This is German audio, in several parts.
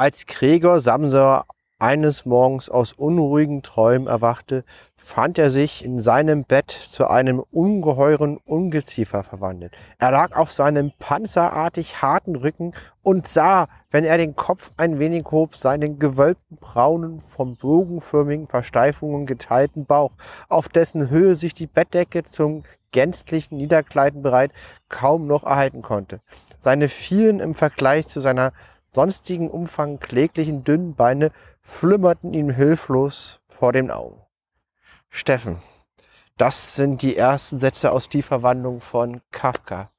Als Gregor Samsa eines Morgens aus unruhigen Träumen erwachte, fand er sich in seinem Bett zu einem ungeheuren Ungeziefer verwandelt. Er lag auf seinem panzerartig harten Rücken und sah, wenn er den Kopf ein wenig hob, seinen gewölbten braunen, vom bogenförmigen Versteifungen geteilten Bauch, auf dessen Höhe sich die Bettdecke zum gänzlichen Niederkleiden bereit kaum noch erhalten konnte. Seine vielen im Vergleich zu seiner sonstigen Umfang kläglichen dünnen Beine flimmerten ihm hilflos vor den Augen. Steffen, das sind die ersten Sätze aus Die Verwandlung von Kafka.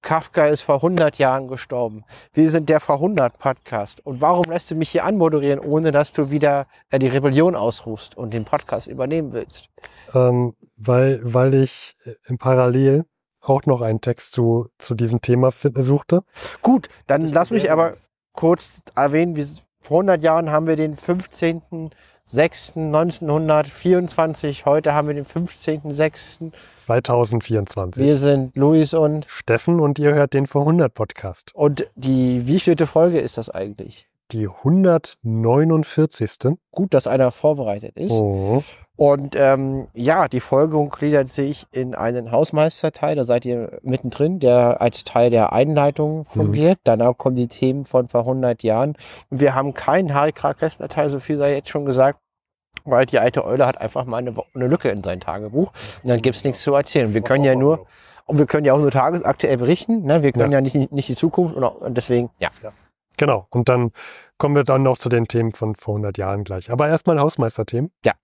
Kafka ist vor 100 Jahren gestorben. Wir sind der vor 100 Podcast. Und warum lässt du mich hier anmoderieren, ohne dass du wieder äh, die Rebellion ausrufst und den Podcast übernehmen willst? Ähm, weil, weil ich äh, im Parallel auch noch einen Text zu, zu diesem Thema suchte. Gut, dann ich lass mich aber, kurz erwähnen, wir, vor 100 Jahren haben wir den 15.06.1924, heute haben wir den 15.06.2024. Wir sind Luis und Steffen und ihr hört den Vor 100 Podcast. Und die wievielte Folge ist das eigentlich? die 149. Gut, dass einer vorbereitet ist. Oh. Und ähm, ja, die Folgerung gliedert sich in einen Hausmeisterteil, da seid ihr mittendrin, der als Teil der Einleitung mhm. fungiert. Mhm. Danach kommen die Themen von vor 100 Jahren. Wir haben keinen Harry Kessler-Teil, so viel sei jetzt schon gesagt, weil die alte Eule hat einfach mal eine, eine Lücke in sein Tagebuch. Und dann gibt es nichts zu erzählen. Wir können ja nur, und wir können ja auch nur tagesaktuell berichten. Ne? Wir können ja, ja nicht, nicht die Zukunft. Und deswegen, ja. ja. Genau. Und dann kommen wir dann noch zu den Themen von vor 100 Jahren gleich. Aber erstmal Hausmeisterthemen. Ja.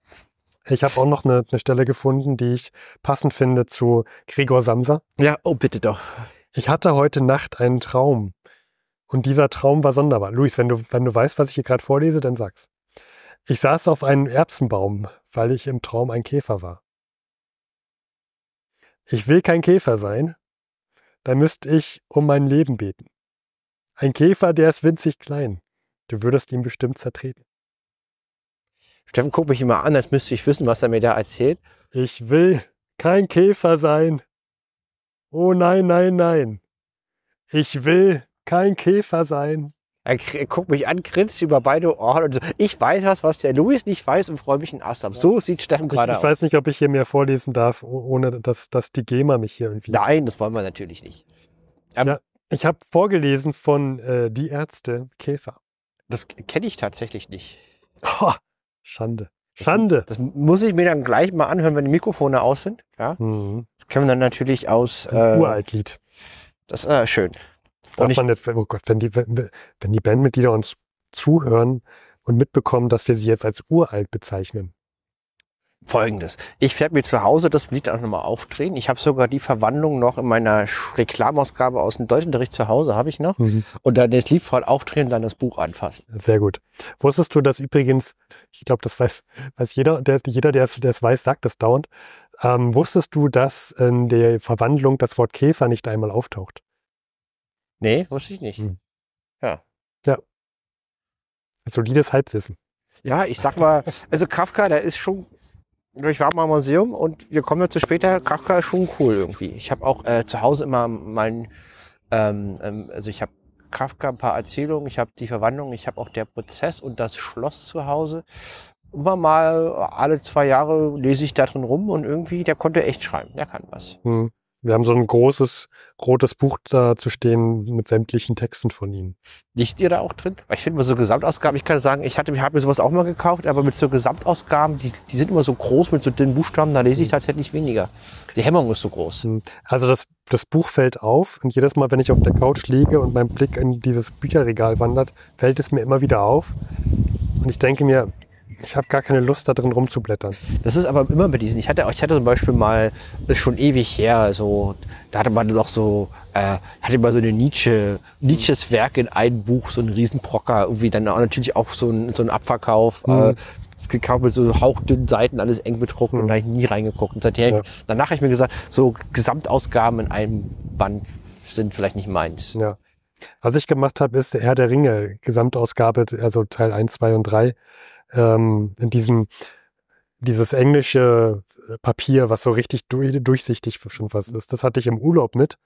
Ich habe auch noch eine, eine, Stelle gefunden, die ich passend finde zu Gregor Samsa. Ja, oh bitte doch. Ich hatte heute Nacht einen Traum. Und dieser Traum war sonderbar. Luis, wenn du, wenn du weißt, was ich hier gerade vorlese, dann sag's. Ich saß auf einem Erbsenbaum, weil ich im Traum ein Käfer war. Ich will kein Käfer sein. Dann müsste ich um mein Leben beten. Ein Käfer, der ist winzig klein. Du würdest ihn bestimmt zertreten. Steffen guckt mich immer an, als müsste ich wissen, was er mir da erzählt. Ich will kein Käfer sein. Oh nein, nein, nein. Ich will kein Käfer sein. Er, er guckt mich an, grinst über beide Ohren und so. Ich weiß was, was der Louis nicht weiß und freue mich in Astam. Ja. So sieht Steffen gerade aus. Ich weiß nicht, ob ich hier mehr vorlesen darf, ohne dass, dass die GEMA mich hier irgendwie. Nein, das wollen wir natürlich nicht. Ähm, ja, ich habe vorgelesen von äh, Die Ärzte Käfer. Das kenne ich tatsächlich nicht. Oh, Schande. Schande. Das, das, muss ich mir dann gleich mal anhören, wenn die Mikrofone aus sind. Ja? Mhm. Das können wir dann natürlich aus. Äh, Uraltlied. Das ist äh, ah, schön. Darf man jetzt, oh Gott, wenn die, wenn, wenn die Bandmitglieder uns zuhören und mitbekommen, dass wir sie jetzt als uralt bezeichnen. Folgendes. Ich werde mir zu Hause das Lied auch nochmal aufdrehen. Ich habe sogar die Verwandlung noch in meiner Reklamausgabe aus dem Deutschunterricht zu Hause, habe ich noch. Mhm. Und dann das Lied voll aufdrehen und dann das Buch anfassen. Sehr gut. Wusstest du, dass übrigens, ich glaube, das weiß, weiß jeder, der, jeder, der es weiß, sagt das dauernd. Ähm, wusstest du, dass in der Verwandlung das Wort Käfer nicht einmal auftaucht? Nee, wusste ich nicht. Mhm. Ja. Ja. Solides Halbwissen. Ja, ich sag mal, also Kafka, der ist schon ich war mal im Museum und wir kommen dazu später. Kafka ist schon cool irgendwie. Ich habe auch äh, zu Hause immer mein, ähm, ähm, also ich habe Kafka ein paar Erzählungen, ich habe die Verwandlung, ich habe auch der Prozess und das Schloss zu Hause. Immer mal alle zwei Jahre lese ich da drin rum und irgendwie, der konnte echt schreiben, der kann was. Hm. Wir haben so ein großes rotes Buch da zu stehen mit sämtlichen Texten von ihnen. Liegt ihr da auch drin? ich finde immer so Gesamtausgaben, ich kann sagen, ich hatte, ich habe mir sowas auch mal gekauft, aber mit so Gesamtausgaben, die, die sind immer so groß mit so dünnen Buchstaben, da lese ich mhm. tatsächlich weniger. Die Hemmung ist so groß. Mhm. Also das, das Buch fällt auf und jedes Mal, wenn ich auf der Couch liege und mein Blick in dieses Bücherregal wandert, fällt es mir immer wieder auf. Und ich denke mir, ich habe gar keine Lust, da drin rumzublättern. Das ist aber immer bei diesen. Ich hatte, ich hatte zum Beispiel mal, ist schon ewig her, so, da hatte man doch so, äh, hatte mal so eine Nietzsche, Nietzsches Werk in einem Buch, so ein Riesenprocker, irgendwie dann auch natürlich auch so ein, so ein Abverkauf. Mhm. Äh, gekauft mit so hauchdünnen Seiten, alles eng bedruckt und mhm. da habe ich nie reingeguckt. Und seither, ja. danach habe ich mir gesagt, so Gesamtausgaben in einem Band sind vielleicht nicht meins. Ja. Was ich gemacht habe, ist der Herr der Ringe, Gesamtausgabe, also Teil 1, 2 und 3 ähm, in diesem, dieses englische äh, Papier, was so richtig durchsichtig schon fast ist. Das hatte ich im Urlaub mit.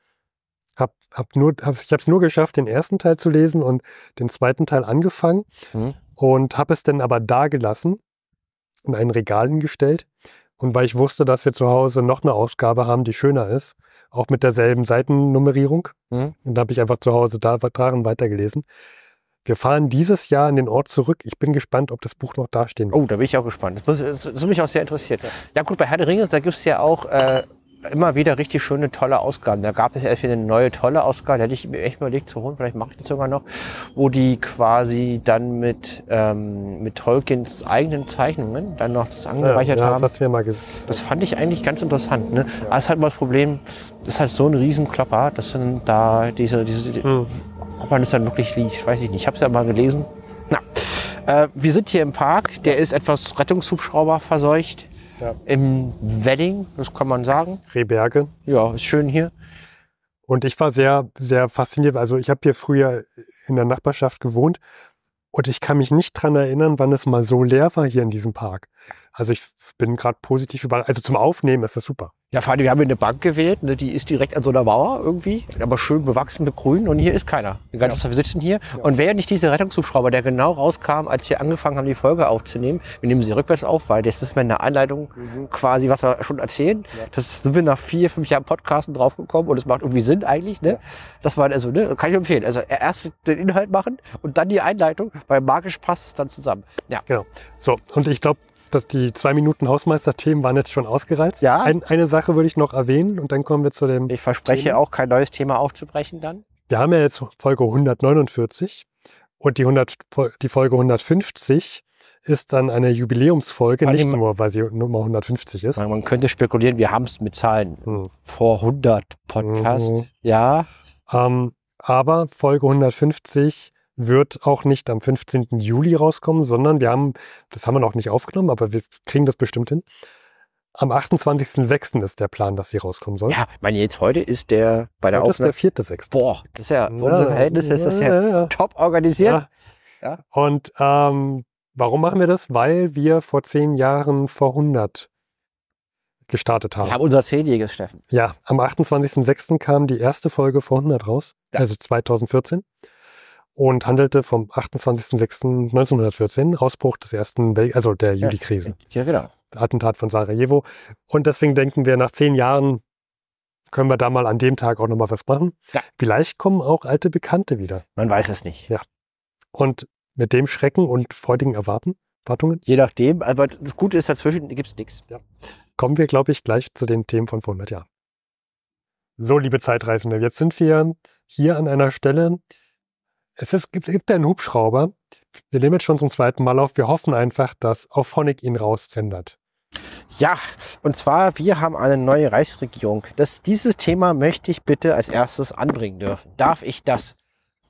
Hab, hab nur, hab, ich habe es nur geschafft, den ersten Teil zu lesen und den zweiten Teil angefangen mhm. und habe es dann aber da gelassen, und einen Regal hingestellt. Und weil ich wusste, dass wir zu Hause noch eine Ausgabe haben, die schöner ist, auch mit derselben Seitennummerierung, mhm. und da habe ich einfach zu Hause da daran weitergelesen. Wir fahren dieses Jahr in den Ort zurück. Ich bin gespannt, ob das Buch noch dastehen wird. Oh, da bin ich auch gespannt. Das ist mich auch sehr interessiert. Ja, gut, bei Herr der Ringe, da gibt es ja auch äh, immer wieder richtig schöne, tolle Ausgaben. Da gab es ja erst wieder eine neue, tolle Ausgabe. Da hätte ich mir echt mal überlegt zu holen, vielleicht mache ich das sogar noch, wo die quasi dann mit, ähm, mit Tolkiens eigenen Zeichnungen dann noch das angereichert ja, ja, haben. Das hast du mal gesehen. Das fand ich eigentlich ganz interessant. Ne? Ja. Aber es ist halt mal das Problem, das ist halt so ein Riesenklopper, Das sind da diese, diese, hm ob man das dann wirklich liest, weiß ich nicht. Ich habe es ja mal gelesen. Na, äh, wir sind hier im Park. Der ist etwas Rettungshubschrauber verseucht. Ja. Im Wedding, das kann man sagen. Rehberge. Ja, ist schön hier. Und ich war sehr, sehr fasziniert. Also ich habe hier früher in der Nachbarschaft gewohnt und ich kann mich nicht dran erinnern, wann es mal so leer war hier in diesem Park. Also ich bin gerade positiv überrascht. Also zum Aufnehmen ist das super. Ja, vor allem, wir haben hier eine Bank gewählt, ne, die ist direkt an so einer Mauer irgendwie, aber schön bewachsen mit Grün und hier ist keiner. Die ganze Zeit, wir sitzen hier. Ja. Und wäre nicht dieser Rettungshubschrauber, der genau rauskam, als wir angefangen haben, die Folge aufzunehmen, wir nehmen sie rückwärts auf, weil das ist meine Einleitung mhm. quasi, was wir schon erzählen. Ja. Das sind wir nach vier, fünf Jahren Podcasten draufgekommen und es macht irgendwie Sinn eigentlich, ne? Das war also, ne, kann ich empfehlen. Also erst den Inhalt machen und dann die Einleitung, weil magisch passt es dann zusammen. Ja. Genau. So, und ich glaube, dass die zwei Minuten Hausmeister-Themen waren jetzt schon ausgereizt. Ja. Ein, eine Sache würde ich noch erwähnen und dann kommen wir zu dem. Ich verspreche Thema. auch, kein neues Thema aufzubrechen dann. Wir haben ja jetzt Folge 149 und die, 100, die Folge 150 ist dann eine Jubiläumsfolge, nicht man, nur, weil sie Nummer 150 ist. Man könnte spekulieren, wir haben es mit Zahlen. Hm. Vor 100 Podcast, mhm. ja. Ähm, aber Folge 150 wird auch nicht am 15. Juli rauskommen, sondern wir haben, das haben wir noch nicht aufgenommen, aber wir kriegen das bestimmt hin. Am 28.06. ist der Plan, dass sie rauskommen soll. Ja, ich meine, jetzt heute ist der bei der heute Aufnahme. Das ist der 4.06. Boah, das ist ja, ja unser Verhältnis ja, ist das ja, ja, top organisiert. Ja. Und ähm, warum machen wir das? Weil wir vor zehn Jahren vor 100 gestartet haben. Wir haben unser zehnjähriges Steffen. Ja, am 28.06. kam die erste Folge vor 100 raus, also 2014 und handelte vom 28.06.1914, Ausbruch des ersten Wel also der Juli-Krise. Ja, genau. Attentat von Sarajevo. Und deswegen denken wir, nach zehn Jahren können wir da mal an dem Tag auch nochmal was machen. Ja. Vielleicht kommen auch alte Bekannte wieder. Man weiß es nicht. Ja. Und mit dem Schrecken und freudigen Erwarten, Erwartungen? Je nachdem, aber das Gute ist, dazwischen gibt es nichts. Ja. Kommen wir, glaube ich, gleich zu den Themen von vor 100 Jahren. So, liebe Zeitreisende, jetzt sind wir hier an einer Stelle, es ist, gibt, gibt einen Hubschrauber. Wir nehmen jetzt schon zum zweiten Mal auf. Wir hoffen einfach, dass Auphonic ihn rausfindet. Ja, und zwar, wir haben eine neue Reichsregierung. Das, dieses Thema möchte ich bitte als erstes anbringen dürfen. Darf ich das?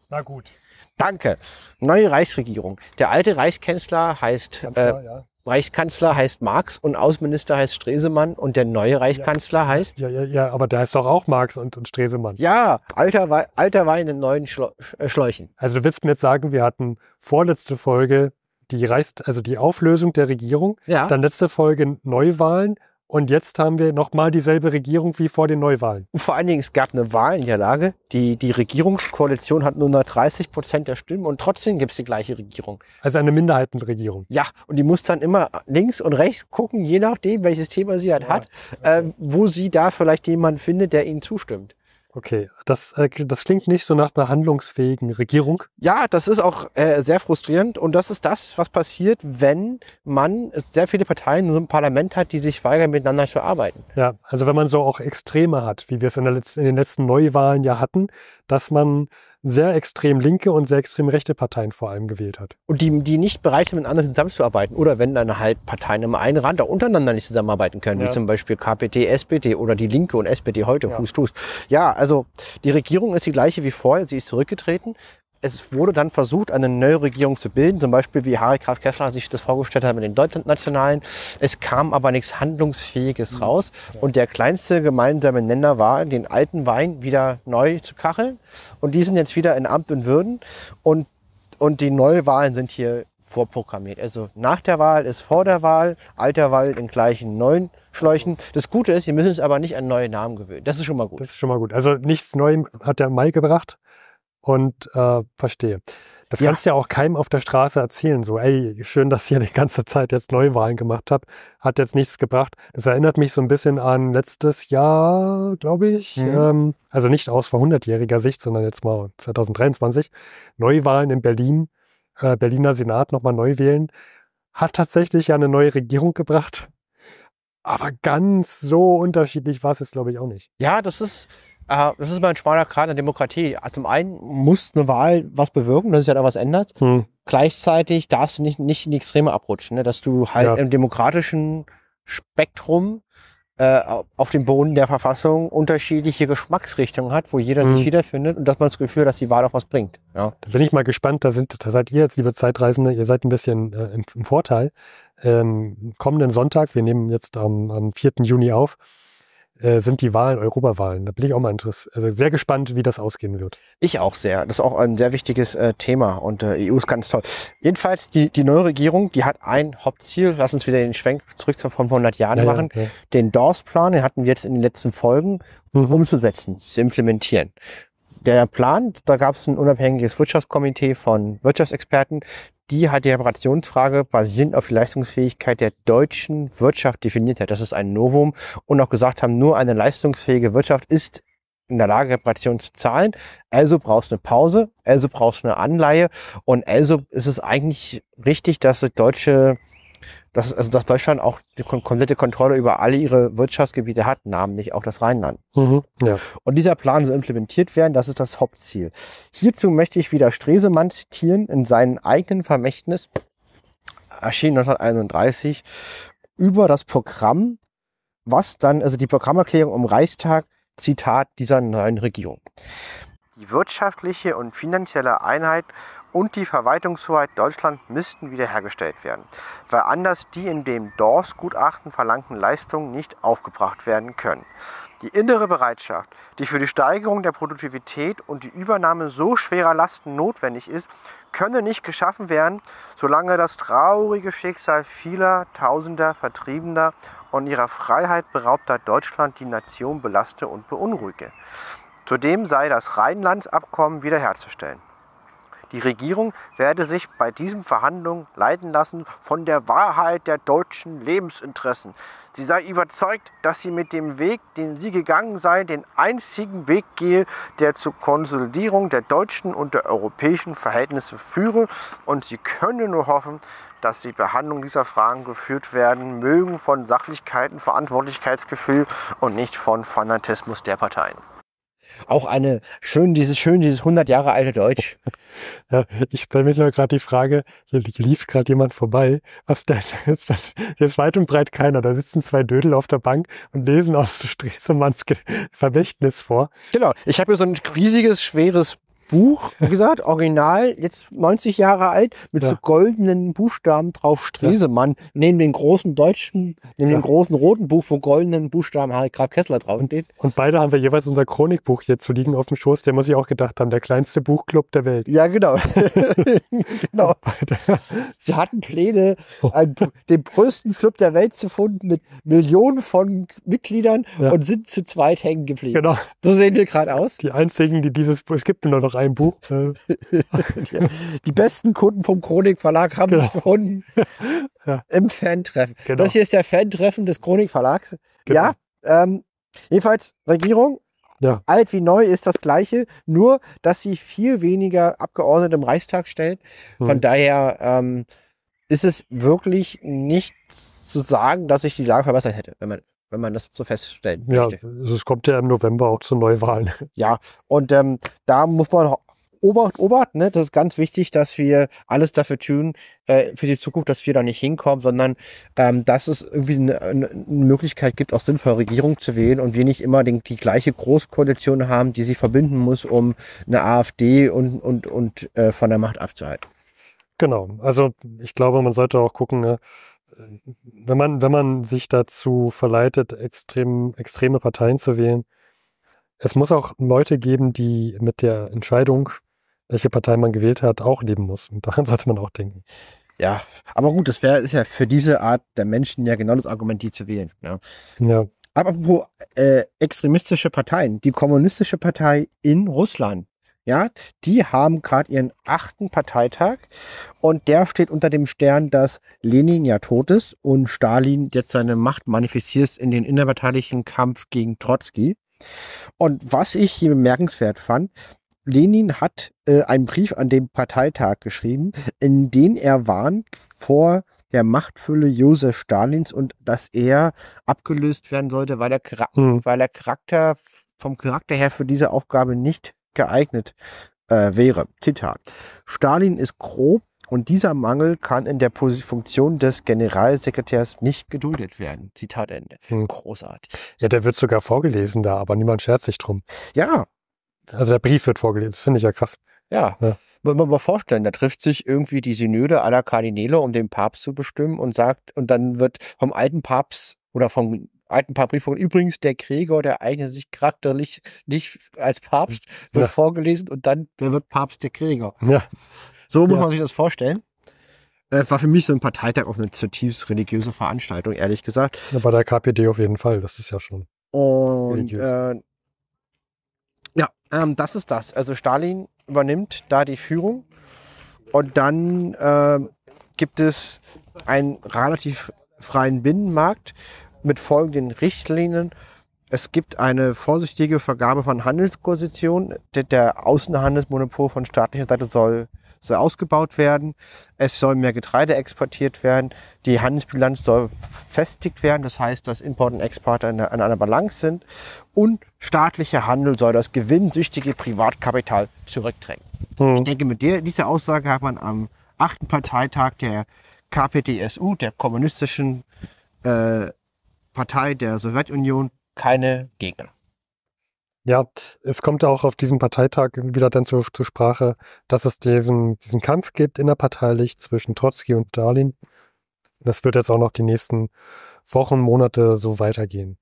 Na gut. Danke. Neue Reichsregierung. Der alte Reichskanzler heißt Kanzler, äh, ja. Reichskanzler heißt Marx und Außenminister heißt Stresemann und der neue Reichskanzler ja, heißt. Ja, ja, ja, aber der heißt doch auch Marx und, und Stresemann. Ja, alter, alter Wein in neuen Schlo äh, Schläuchen. Also du willst mir jetzt sagen, wir hatten vorletzte Folge die Reichs also die Auflösung der Regierung, ja. dann letzte Folge Neuwahlen und jetzt haben wir nochmal dieselbe Regierung wie vor den Neuwahlen. Und vor allen Dingen, es gab eine Wahlniederlage. Die, die Regierungskoalition hat nur 30 Prozent der Stimmen und trotzdem gibt es die gleiche Regierung. Also eine Minderheitenregierung. Ja, und die muss dann immer links und rechts gucken, je nachdem, welches Thema sie halt ja. hat, äh, wo sie da vielleicht jemanden findet, der ihnen zustimmt. Okay, das, äh, das klingt nicht so nach einer handlungsfähigen Regierung. Ja, das ist auch äh, sehr frustrierend und das ist das, was passiert, wenn man sehr viele Parteien in so einem Parlament hat, die sich weigern, miteinander zu arbeiten. Ja, also wenn man so auch Extreme hat, wie wir es in, in den letzten Neuwahlen ja hatten, dass man sehr extrem linke und sehr extrem rechte Parteien vor allem gewählt hat. Und die, die nicht bereit sind, mit anderen zusammenzuarbeiten. Oder wenn dann halt Parteien im einen Rand auch untereinander nicht zusammenarbeiten können, ja. wie zum Beispiel KPT, SPD oder die Linke und SPD heute, ja. Fuß, Ja, also die Regierung ist die gleiche wie vorher, sie ist zurückgetreten es wurde dann versucht, eine neue Regierung zu bilden, zum Beispiel wie Harry Graf Kessler sich das vorgestellt hat mit den deutschen Nationalen. Es kam aber nichts Handlungsfähiges mhm. raus. Und der kleinste gemeinsame Nenner war, den alten Wein wieder neu zu kacheln. Und die sind jetzt wieder in Amt und Würden. Und, und die Neuwahlen sind hier vorprogrammiert. Also nach der Wahl ist vor der Wahl, alter Wahl in gleichen neuen Schläuchen. Das Gute ist, sie müssen es aber nicht an neue Namen gewöhnen. Das ist schon mal gut. Das ist schon mal gut. Also nichts Neues hat der Mai gebracht und äh, verstehe. Das ja. kannst du ja auch keinem auf der Straße erzählen. So, ey, schön, dass ihr die ganze Zeit jetzt Neuwahlen gemacht habt. Hat jetzt nichts gebracht. Das erinnert mich so ein bisschen an letztes Jahr, glaube ich. Mhm. Ähm, also nicht aus vor 100-jähriger Sicht, sondern jetzt mal 2023. Neuwahlen in Berlin, äh, Berliner Senat nochmal neu wählen. Hat tatsächlich ja eine neue Regierung gebracht. Aber ganz so unterschiedlich war es, glaube ich, auch nicht. Ja, das ist, das ist mal ein schmaler Grad der Demokratie. Ah, zum einen muss eine Wahl was bewirken, dass sich halt auch was ändert. Hm. Gleichzeitig darfst du nicht, nicht in die Extreme abrutschen, ne? dass du halt ja. im demokratischen Spektrum äh, auf dem Boden der Verfassung unterschiedliche Geschmacksrichtungen hat, wo jeder hm. sich wiederfindet und dass man das Gefühl hat, dass die Wahl auch was bringt. Ja. Da bin ich mal gespannt, da, sind, da seid ihr jetzt, liebe Zeitreisende, ihr seid ein bisschen äh, im, im, Vorteil. Ähm, kommenden Sonntag, wir nehmen jetzt am, am 4. Juni auf, äh, sind die Wahlen, Europawahlen. Da bin ich auch mal interessiert. Also sehr gespannt, wie das ausgehen wird. Ich auch sehr. Das ist auch ein sehr wichtiges äh, Thema und äh, EU ist ganz toll. Jedenfalls, die, die neue Regierung, die hat ein Hauptziel. Lass uns wieder den Schwenk zurück zu 500 Jahren ja, machen. Ja, ja. Den DORS-Plan, den hatten wir jetzt in den letzten Folgen, mhm. umzusetzen, zu implementieren der Plan, da gab es ein unabhängiges Wirtschaftskomitee von Wirtschaftsexperten, die hat die Reparationsfrage basierend auf die Leistungsfähigkeit der deutschen Wirtschaft definiert hat. Das ist ein Novum und auch gesagt haben, nur eine leistungsfähige Wirtschaft ist in der Lage, Reparationen zu zahlen. Also brauchst du eine Pause, also brauchst du eine Anleihe und also ist es eigentlich richtig, dass die deutsche dass, also dass Deutschland auch die komplette Kontrolle über alle ihre Wirtschaftsgebiete hat, namentlich auch das Rheinland. Mhm, ja. Und dieser Plan soll implementiert werden, das ist das Hauptziel. Hierzu möchte ich wieder Stresemann zitieren in seinem eigenen Vermächtnis, erschien 1931, über das Programm, was dann, also die Programmerklärung im Reichstag, Zitat dieser neuen Regierung. Die wirtschaftliche und finanzielle Einheit und die Verwaltungshoheit Deutschland müssten wiederhergestellt werden, weil anders die in dem dors gutachten verlangten Leistungen nicht aufgebracht werden können. Die innere Bereitschaft, die für die Steigerung der Produktivität und die Übernahme so schwerer Lasten notwendig ist, könne nicht geschaffen werden, solange das traurige Schicksal vieler Tausender Vertriebener und ihrer Freiheit beraubter Deutschland die Nation belaste und beunruhige. Zudem sei das Rheinlandsabkommen wiederherzustellen. Die Regierung werde sich bei diesen Verhandlungen leiten lassen von der Wahrheit der deutschen Lebensinteressen. Sie sei überzeugt, dass sie mit dem Weg, den sie gegangen sei, den einzigen Weg gehe, der zur Konsolidierung der deutschen und der europäischen Verhältnisse führe. Und sie könne nur hoffen, dass die Behandlung dieser Fragen geführt werden mögen von Sachlichkeiten, Verantwortlichkeitsgefühl und nicht von Fanatismus der Parteien. Auch eine schön, dieses schön, dieses 100 Jahre alte Deutsch. Ja, ich stelle mir gerade die Frage, hier lief gerade jemand vorbei, was denn jetzt, das, ist weit und breit keiner, da sitzen zwei Dödel auf der Bank und lesen aus Stresemanns Vermächtnis vor. Genau, ich habe hier so ein riesiges, schweres Buch, wie gesagt, original, jetzt 90 Jahre alt, mit ja. so goldenen Buchstaben drauf Stresemann, ja. neben dem großen deutschen, neben ja. dem großen roten Buch, wo goldenen Buchstaben Harry Graf Kessler draufsteht. Und beide haben wir jeweils unser Chronikbuch hier zu liegen auf dem Schoß, der muss ich auch gedacht haben, der kleinste Buchclub der Welt. Ja, genau. genau. Sie hatten Pläne, einen, den größten Club der Welt zu finden mit Millionen von Mitgliedern und sind zu zweit hängen geblieben. Genau. So sehen wir gerade aus. Die einzigen, die dieses, es gibt nur noch ein einem Buch. Äh. Die, besten Kunden vom Chronik Verlag haben genau. gefunden ja. im Fan-Treffen. Genau. Das hier ist der Fan-Treffen des Chronik Verlags. Genau. Ja, ähm, jedenfalls Regierung. Ja. Alt wie neu ist das Gleiche, nur dass sie viel weniger Abgeordnete im Reichstag stellt. Von hm. daher ähm, ist es wirklich nicht zu sagen, dass sich die Lage verbessert hätte, wenn man wenn man das so feststellen möchte. Ja, also es kommt ja im November auch zu Neuwahlen. Ja, und ähm, da muss man Obacht, Obacht, ne? Das ist ganz wichtig, dass wir alles dafür tun, äh, für die Zukunft, dass wir da nicht hinkommen, sondern ähm, dass es irgendwie eine, eine Möglichkeit gibt, auch sinnvoll Regierung zu wählen und wir nicht immer den, die gleiche Großkoalition haben, die sich verbinden muss, um eine AfD und, und, und äh, von der Macht abzuhalten. Genau, also ich glaube, man sollte auch gucken, ne? wenn man, wenn man sich dazu verleitet, extrem, extreme Parteien zu wählen, es muss auch Leute geben, die mit der Entscheidung, welche Partei man gewählt hat, auch leben muss. Und daran sollte man auch denken. Ja, aber gut, das wäre ist ja für diese Art der Menschen ja genau das Argument, die zu wählen. Ja. ja. Aber apropos äh, extremistische Parteien, die Kommunistische Partei in Russland ja, die haben gerade ihren achten Parteitag und der steht unter dem Stern, dass Lenin ja tot ist und Stalin jetzt seine Macht manifestiert in den innerparteilichen Kampf gegen Trotzki. Und was ich hier bemerkenswert fand, Lenin hat äh, einen Brief an den Parteitag geschrieben, in dem er warnt vor der Machtfülle Josef Stalins und dass er abgelöst werden sollte, weil er, hm. weil er Charakter vom Charakter her für diese Aufgabe nicht geeignet äh, wäre. Zitat. Stalin ist grob und dieser Mangel kann in der Funktion des Generalsekretärs nicht geduldet werden. Zitat Ende. Hm. Großartig. Ja, der wird sogar vorgelesen da, aber niemand schert sich drum. Ja. Also der Brief wird vorgelesen, das finde ich ja krass. Ja. ja. Muss man mal vorstellen, da trifft sich irgendwie die Synode aller Kardinäle, um den Papst zu bestimmen und sagt, und dann wird vom alten Papst oder vom alten paar Briefe. Übrigens, der Gregor, der eignet sich charakterlich nicht als Papst, wird ja. vorgelesen und dann der wird Papst der Gregor. Ja. So muss ja. man sich das vorstellen. Es äh, war für mich so ein Parteitag auf eine zutiefst religiöse Veranstaltung, ehrlich gesagt. Ja, bei der KPD auf jeden Fall, das ist ja schon. Und äh, ja, ähm, das ist das. Also Stalin übernimmt da die Führung und dann äh, gibt es einen relativ freien Binnenmarkt, mit folgenden Richtlinien. Es gibt eine vorsichtige Vergabe von Handelskursitionen. Der Außenhandelsmonopol von staatlicher Seite soll, soll ausgebaut werden. Es soll mehr Getreide exportiert werden. Die Handelsbilanz soll festigt werden. Das heißt, dass Import und Export an einer Balance sind. Und staatlicher Handel soll das gewinnsüchtige Privatkapital zurückdrängen. Mhm. Ich denke, mit der, dieser Aussage hat man am 8. Parteitag der KPDSU, der kommunistischen äh, Partei der Sowjetunion keine Gegner. Ja, es kommt auch auf diesem Parteitag wieder dann zur, zur Sprache, dass es diesen, diesen Kampf gibt innerparteilich zwischen Trotzki und Stalin. Das wird jetzt auch noch die nächsten Wochen, Monate so weitergehen.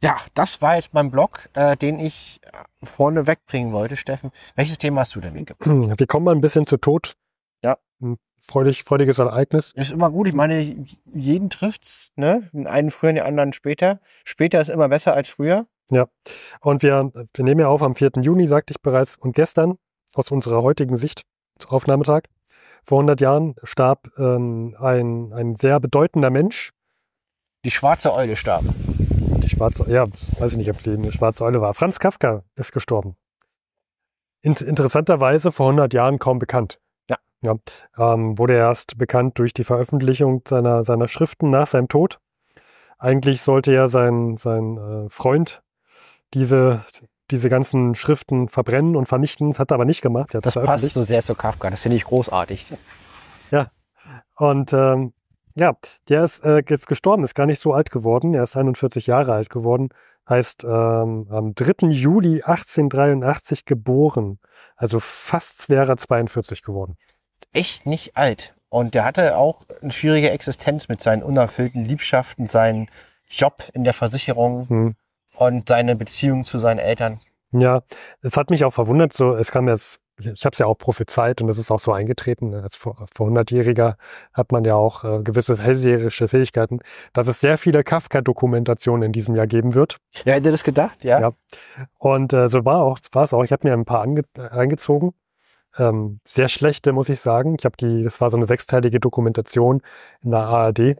Ja, das war jetzt mein Blog, äh, den ich vorne wegbringen wollte, Steffen. Welches Thema hast du denn mitgebracht? Wir kommen mal ein bisschen zu Tod. Ja. Ein hm freudig, freudiges Ereignis. Ist immer gut. Ich meine, jeden trifft's, ne? Den einen früher, den anderen später. Später ist immer besser als früher. Ja. Und wir, wir nehmen ja auf am 4. Juni, sagte ich bereits. Und gestern, aus unserer heutigen Sicht, Aufnahmetag, vor 100 Jahren starb ähm, ein, ein sehr bedeutender Mensch. Die schwarze Eule starb. Die schwarze, Eule, ja, weiß ich nicht, ob die eine schwarze Eule war. Franz Kafka ist gestorben. In, interessanterweise vor 100 Jahren kaum bekannt. Ja, ähm, wurde erst bekannt durch die Veröffentlichung seiner, seiner Schriften nach seinem Tod. Eigentlich sollte ja sein, sein äh, Freund diese, diese ganzen Schriften verbrennen und vernichten, das hat er aber nicht gemacht. das passt so sehr zu Kafka, das finde ich großartig. Ja, und ähm, ja, der ist äh, jetzt gestorben, ist gar nicht so alt geworden. Er ist 41 Jahre alt geworden. Heißt ähm, am 3. Juli 1883 geboren. Also fast wäre er 42 geworden echt nicht alt. Und der hatte auch eine schwierige Existenz mit seinen unerfüllten Liebschaften, seinen Job in der Versicherung hm. und seine Beziehung zu seinen Eltern. Ja, es hat mich auch verwundert, so es kam jetzt, ich habe es ja auch prophezeit und es ist auch so eingetreten, ne, als vor, vor hat man ja auch äh, gewisse hellseherische Fähigkeiten, dass es sehr viele Kafka-Dokumentationen in diesem Jahr geben wird. Ja, hätte das gedacht, ja. ja. Und äh, so war auch war es auch. Ich habe mir ein paar ange, äh, eingezogen ähm, sehr schlechte, muss ich sagen. Ich habe die, das war so eine sechsteilige Dokumentation in der ARD.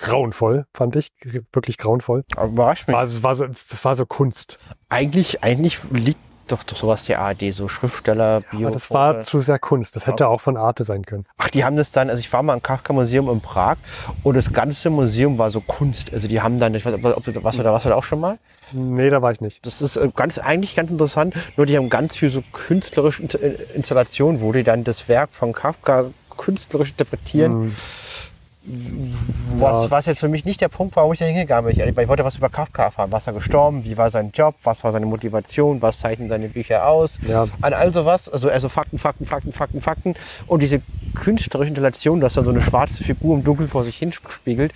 Grauenvoll, fand ich. Wirklich grauenvoll. Überrascht mich. War, war so, das war so Kunst. Eigentlich, eigentlich liegt doch, doch sowas der ARD, so Schriftsteller, Bio. Ja, aber das war zu sehr Kunst, das hätte ja. auch von Arte sein können. Ach, die haben das dann, also ich war mal im Kafka-Museum in Prag und das ganze Museum war so Kunst. Also die haben dann, ich weiß nicht, was, war was, auch schon mal? Nee, da war ich nicht. Das ist äh, ganz, eigentlich ganz interessant, nur die haben ganz viel so künstlerische äh, Installationen, wo die dann das Werk von Kafka künstlerisch interpretieren. Mhm. Was, was jetzt für mich nicht der Punkt war, warum ich da hingegangen bin. Ich, ich wollte was über Kafka erfahren. Was er gestorben? Wie war sein Job? Was war seine Motivation? Was zeichnen seine Bücher aus? Ja. An all sowas. Also, also Fakten, Fakten, Fakten, Fakten, Fakten. Und diese künstlerische Installation, dass da so eine schwarze Figur im Dunkeln vor sich hinspiegelt,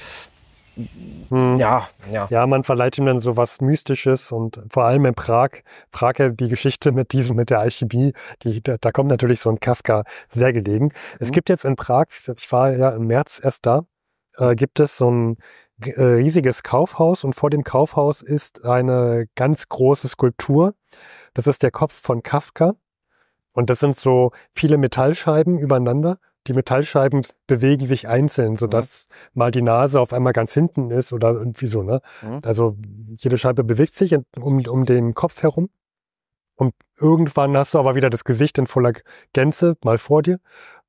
hm. Ja, ja. Ja, man verleiht ihm dann so was Mystisches und vor allem in Prag, Prag die Geschichte mit diesem, mit der Alchemie, die, da, da, kommt natürlich so ein Kafka sehr gelegen. Mhm. Es gibt jetzt in Prag, ich war ja im März erst da, äh, gibt es so ein äh, riesiges Kaufhaus und vor dem Kaufhaus ist eine ganz große Skulptur. Das ist der Kopf von Kafka. Und das sind so viele Metallscheiben übereinander die Metallscheiben bewegen sich einzeln, mhm. sodass mhm. mal die Nase auf einmal ganz hinten ist oder irgendwie so. Ne? Mhm. Also jede Scheibe bewegt sich um, um den Kopf herum. Und irgendwann hast du aber wieder das Gesicht in voller Gänze mal vor dir.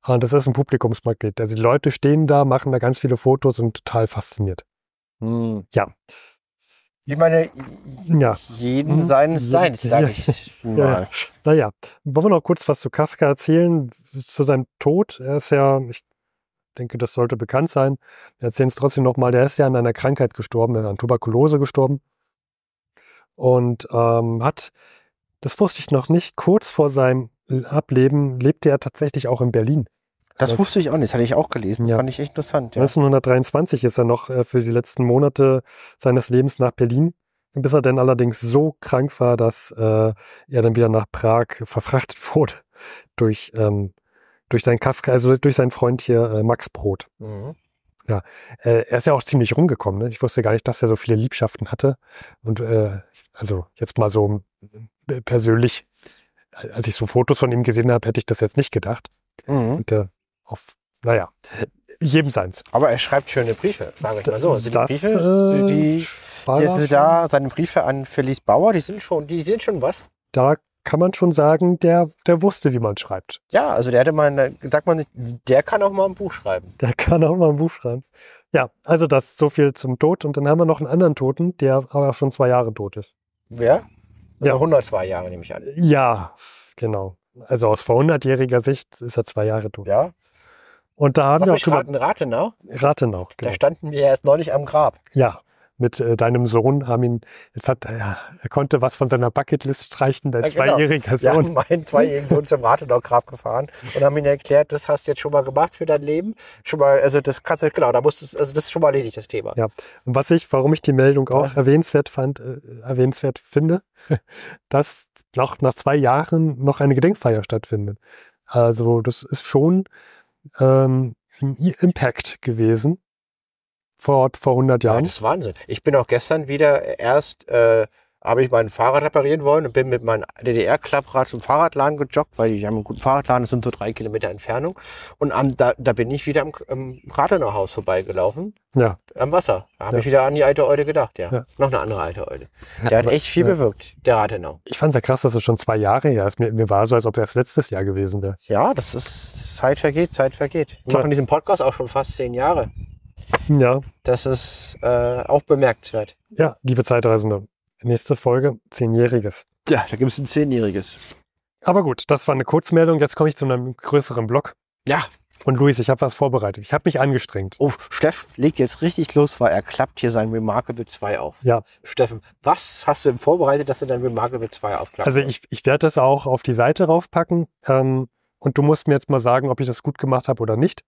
Und ah, das ist ein Publikumsmagnet. Also die Leute stehen da, machen da ganz viele Fotos und total fasziniert. Mhm. Ja. Ich meine, ja. jeden mhm. seines ja. Seins, sage ich ja. Naja, wollen wir noch kurz was zu Kafka erzählen, zu seinem Tod. Er ist ja, ich denke, das sollte bekannt sein. Wir erzählen es trotzdem nochmal. Der ist ja an einer Krankheit gestorben, an Tuberkulose gestorben. Und ähm, hat, das wusste ich noch nicht, kurz vor seinem Ableben lebte er tatsächlich auch in Berlin. Das wusste ich auch nicht, das hatte ich auch gelesen. Ja. Das fand ich echt interessant. Ja. 1923 ist er noch äh, für die letzten Monate seines Lebens nach Berlin, bis er dann allerdings so krank war, dass äh, er dann wieder nach Prag verfrachtet wurde durch, ähm, durch seinen Kafka, also durch seinen Freund hier äh, Max Brot. Mhm. Ja, er ist ja auch ziemlich rumgekommen. Ne? Ich wusste gar nicht, dass er so viele Liebschaften hatte. Und äh, also jetzt mal so persönlich, als ich so Fotos von ihm gesehen habe, hätte ich das jetzt nicht gedacht. Mhm. Und, äh, auf, naja, jedem seins. Aber er schreibt schöne Briefe, sage ich mal so. Also die das, Briefe, die, die, die da, seine Briefe an Felix Bauer, die sind schon, die sind schon was. Da kann man schon sagen, der, der wusste, wie man schreibt. Ja, also der hatte mal, sagt man, der kann auch mal ein Buch schreiben. Der kann auch mal ein Buch schreiben. Ja, also das so viel zum Tod. Und dann haben wir noch einen anderen Toten, der aber schon zwei Jahre tot ist. Wer? Also ja. 102 Jahre nehme ich an. Ja, genau. Also aus vor 100-jähriger Sicht ist er zwei Jahre tot. Ja, und da haben Darf wir auch drüber. Fragen, Rathenau? Rathenau, genau. Da standen wir erst neulich am Grab. Ja, mit äh, deinem Sohn haben ihn, jetzt hat ja, er konnte was von seiner Bucketlist streichen, dein ja, genau. zweijähriger Sohn. haben meinen zweijährigen Sohn zum Rathenau-Grab gefahren und haben ihm erklärt, das hast du jetzt schon mal gemacht für dein Leben. Schon mal, also das kannst du, genau, da musst also das ist schon mal erledigt, das Thema. Ja, und was ich, warum ich die Meldung auch ja. erwähnenswert fand, äh, erwähnenswert finde, dass noch nach zwei Jahren noch eine Gedenkfeier stattfindet. Also das ist schon ähm, Impact gewesen vor, vor 100 Jahren. Ja, das ist Wahnsinn. Ich bin auch gestern wieder erst äh, habe ich mein Fahrrad reparieren wollen und bin mit meinem DDR-Klapprad zum Fahrradladen gejoggt, weil die haben einen guten Fahrradladen, das sind so drei Kilometer Entfernung. Und am, da, da bin ich wieder am, am Rathenau-Haus vorbeigelaufen, ja. am Wasser. Da habe ja. ich wieder an die alte Eule gedacht, ja. ja. Noch eine andere alte Eule. Der hat echt viel bewirkt, der Rathenau. Ich fand es ja krass, dass es schon zwei Jahre her ist. Mir, mir war so, als ob das letztes Jahr gewesen wäre. Ja, das ist, Zeit vergeht, Zeit vergeht. Ich mache in diesem Podcast auch schon fast zehn Jahre. Ja. Das ist äh, auch bemerkenswert. Ja, liebe Zeitreisende, Nächste Folge, Zehnjähriges. Ja, da gibt es ein Zehnjähriges. Aber gut, das war eine Kurzmeldung. Jetzt komme ich zu einem größeren Block. Ja. Und Luis, ich habe was vorbereitet. Ich habe mich angestrengt. Oh, Steff legt jetzt richtig los, weil er klappt hier sein Remarkable 2 auf. Ja. Steffen, was hast du denn vorbereitet, dass er dein Remarkable 2 aufklappt? Also ich, ich werde das auch auf die Seite raufpacken. Ähm, und du musst mir jetzt mal sagen, ob ich das gut gemacht habe oder nicht.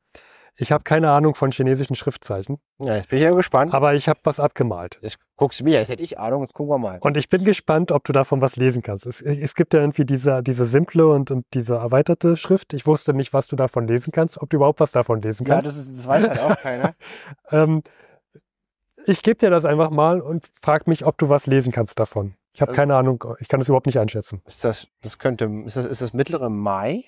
Ich habe keine Ahnung von chinesischen Schriftzeichen. Ja, jetzt bin ich ja gespannt. Aber ich habe was abgemalt. Jetzt guckst du mir, jetzt hätte ich Ahnung, jetzt gucken wir mal. Und ich bin gespannt, ob du davon was lesen kannst. Es, es gibt ja irgendwie diese, diese simple und, und diese erweiterte Schrift. Ich wusste nicht, was du davon lesen kannst, ob du überhaupt was davon lesen kannst. Ja, das, ist, das weiß halt auch keiner. ähm, ich gebe dir das einfach mal und frag mich, ob du was lesen kannst davon. Ich habe also, keine Ahnung, ich kann das überhaupt nicht einschätzen. Ist das, das könnte, ist das, ist das mittlere Mai?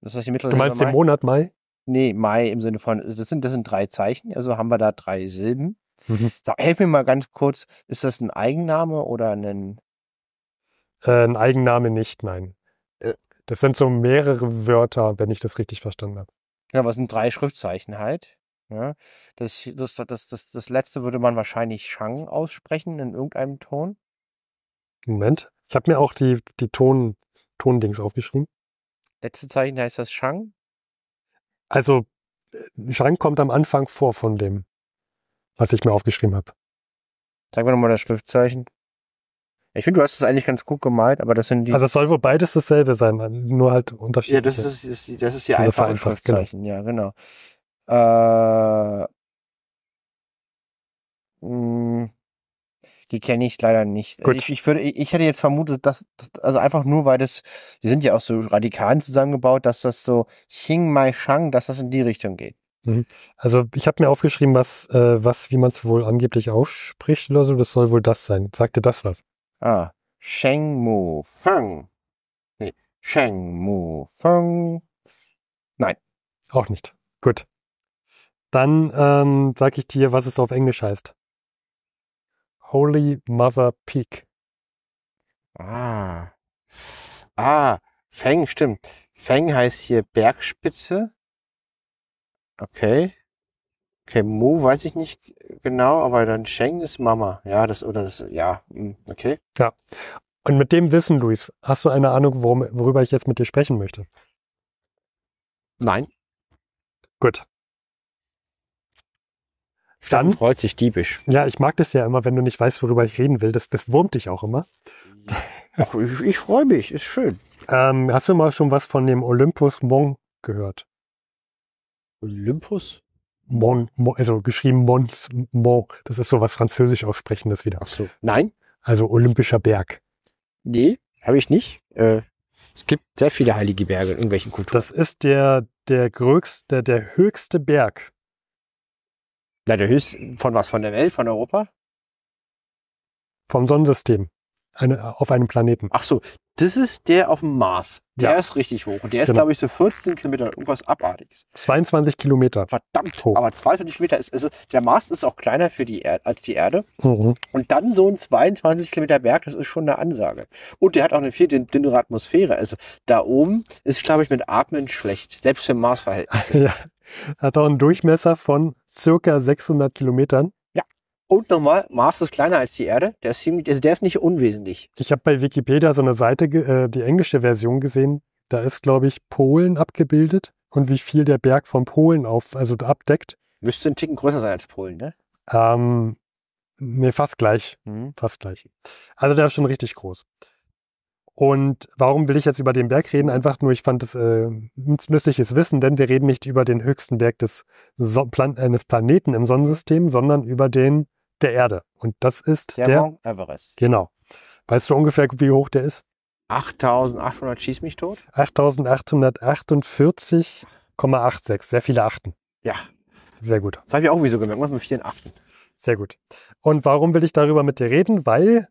Das ist mittlerweile du meinst den Monat Mai? Nee, Mai im Sinne von, das sind, das sind drei Zeichen, also haben wir da drei Silben. Mhm. helf mir mal ganz kurz, ist das ein Eigenname oder ein. Äh, ein Eigenname nicht, nein. Äh. Das sind so mehrere Wörter, wenn ich das richtig verstanden habe. Ja, aber es sind drei Schriftzeichen halt? Ja, das, das, das, das, das letzte würde man wahrscheinlich Shang aussprechen in irgendeinem Ton. Moment, ich habe mir auch die, die Ton, Tondings aufgeschrieben. Letzte Zeichen heißt das Shang? Also, äh, Shang kommt am Anfang vor von dem, was ich mir aufgeschrieben habe. Zeig mir nochmal das Schriftzeichen. Ich finde, du hast es eigentlich ganz gut gemalt, aber das sind die. Also es soll wohl beides dasselbe sein, nur halt unterschiedlich. Ja, das ist, das ist das ist ja einfach ein Schriftzeichen, genau. ja, genau. Äh, mh, hm die kenne ich leider nicht. Äh, Gut. Ich, ich, würde, ich hätte jetzt vermutet, dass, also einfach nur, weil das, die sind ja auch so radikalen zusammengebaut, dass das so Xing Mai Shang, dass das in die Richtung geht. Mhm. Also ich habe mir aufgeschrieben, was, äh, was wie man es wohl angeblich ausspricht oder so, das soll wohl das sein. Sagt dir das was? Ah, Sheng Mu Feng. Nee, Sheng Mu Feng. Nein. Auch nicht. Gut. Dann ähm, sage ich dir, was es auf Englisch heißt. Holy Mother Peak. Ah. Ah, Feng, stimmt. Feng heißt hier Bergspitze. Okay. Okay, Mu weiß ich nicht genau, aber dann Sheng ist Mama. Ja, das oder das, ja, hm, okay. Ja. Und mit dem Wissen, Luis, hast du eine Ahnung, worum, worüber ich jetzt mit dir sprechen möchte? Nein. Gut dann freut sich diebisch. Ja, ich mag das ja immer, wenn du nicht weißt, worüber ich reden will. Das, das wurmt dich auch immer. Ach, ich, ich freue mich, ist schön. Ähm, hast du mal schon was von dem Olympus Mong gehört? Olympus? Mon, Mon also geschrieben Mons Mon. Das ist so was französisch aussprechendes wieder. Ach so. Nein. Also olympischer Berg. Nee, habe ich nicht. Äh, es gibt sehr viele heilige Berge in irgendwelchen Kulturen. Das ist der, der, größte, der, der höchste Berg na, der höchste von was? Von der Welt? Von Europa? Vom Sonnensystem. Eine, auf einem Planeten. Ach so, das ist der auf dem Mars. Der ja. ist richtig hoch. Und der genau. ist, glaube ich, so 14 Kilometer oder irgendwas Abartiges. 22 Kilometer. Verdammt hoch. Aber 22 Kilometer ist, ist also, der Mars ist auch kleiner für die er als die Erde. Mhm. Und dann so ein 22 Kilometer Berg, das ist schon eine Ansage. Und der hat auch eine viel dünnere Atmosphäre. Also da oben ist, glaube ich, mit Atmen schlecht. Selbst für Marsverhältnisse. ja. Hat auch einen Durchmesser von circa 600 Kilometern. Ja. Und nochmal, Mars ist kleiner als die Erde. Der ist, ziemlich, also der ist nicht unwesentlich. Ich habe bei Wikipedia so eine Seite, äh, die englische Version gesehen. Da ist, glaube ich, Polen abgebildet und wie viel der Berg von Polen auf, also abdeckt. Müsste ein Ticken größer sein als Polen, ne? Ähm, nee, fast gleich. Mhm. Fast gleich. Also der ist schon richtig groß. Und warum will ich jetzt über den Berg reden? Einfach nur, ich fand es äh, nützliches Wissen, denn wir reden nicht über den höchsten Berg des so Plan eines Planeten im Sonnensystem, sondern über den der Erde. Und das ist der, der Mount Everest. Genau. Weißt du ungefähr, wie hoch der ist? 8800 schieß mich tot. 8848,86. Sehr viele Achten. Ja. Sehr gut. Das habe ich auch wieso gemerkt. Was mit vielen Achten? Sehr gut. Und warum will ich darüber mit dir reden? Weil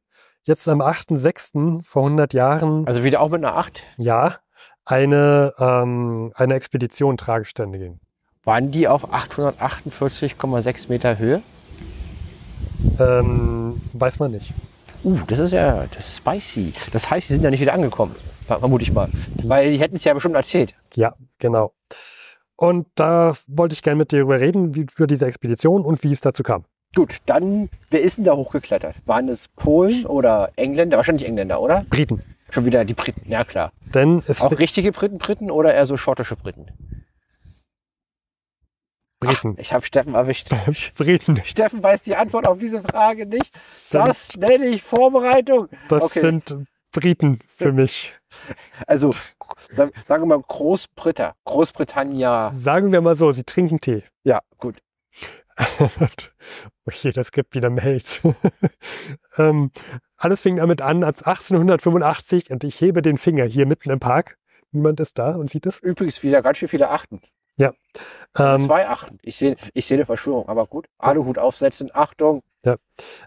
jetzt am 8.6. vor 100 Jahren. Also wieder auch mit einer 8? Ja, eine, ähm, eine Expedition Tragestände ging. Waren die auf 848,6 Meter Höhe? Ähm, weiß man nicht. Uh, das ist ja das ist spicy. Das heißt, die sind ja nicht wieder angekommen, vermute ich mal. Weil die hätten es ja bestimmt erzählt. Ja, genau. Und da wollte ich gerne mit dir darüber reden, wie, über diese Expedition und wie es dazu kam. Gut, dann, wer ist denn da hochgeklettert? Waren es Polen oder Engländer? Wahrscheinlich Engländer, oder? Briten. Schon wieder die Briten, ja klar. Denn es Auch richtige Briten, Briten oder eher so schottische Briten? Briten. Ach, ich habe Steffen erwischt. Briten. Steffen weiß die Antwort auf diese Frage nicht. Das sind, nenne ich Vorbereitung. Das okay. sind Briten für mich. Also, sagen wir mal Großbritter, Großbritannia. Sagen wir mal so, sie trinken Tee. Ja, gut. okay, das gibt wieder Mails. ähm, alles fing damit an, als 1885, und ich hebe den Finger hier mitten im Park. Niemand ist da und sieht es. Übrigens wieder ganz schön viele Achten. Ja. Ähm, zwei Achten. Ich sehe ich seh eine Verschwörung, aber gut. Aluhut aufsetzen, Achtung. Ja.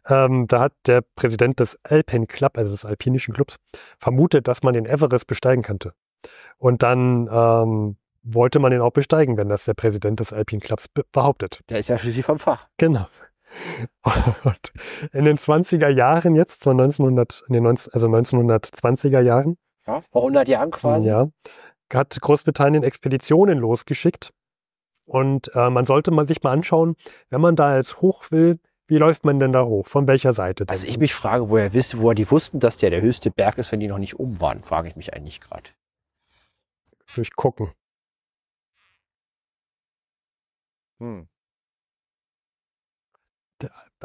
Ähm, da hat der Präsident des Alpen Club, also des alpinischen Clubs, vermutet, dass man den Everest besteigen könnte. Und dann ähm, wollte man den auch besteigen, wenn das der Präsident des Alpin Clubs behauptet. Der ist ja schließlich vom Fach. Genau. Und in den 20er Jahren jetzt, so 1900, in den 19, also 1920er Jahren. Ja, vor 100 Jahren quasi. Ja, hat Großbritannien Expeditionen losgeschickt. Und äh, man sollte man sich mal anschauen, wenn man da jetzt hoch will, wie läuft man denn da hoch? Von welcher Seite? Also denn? Also ich mich frage, woher, wisst, woher die wussten, dass der der höchste Berg ist, wenn die noch nicht oben waren, frage ich mich eigentlich gerade. Durchgucken. Hm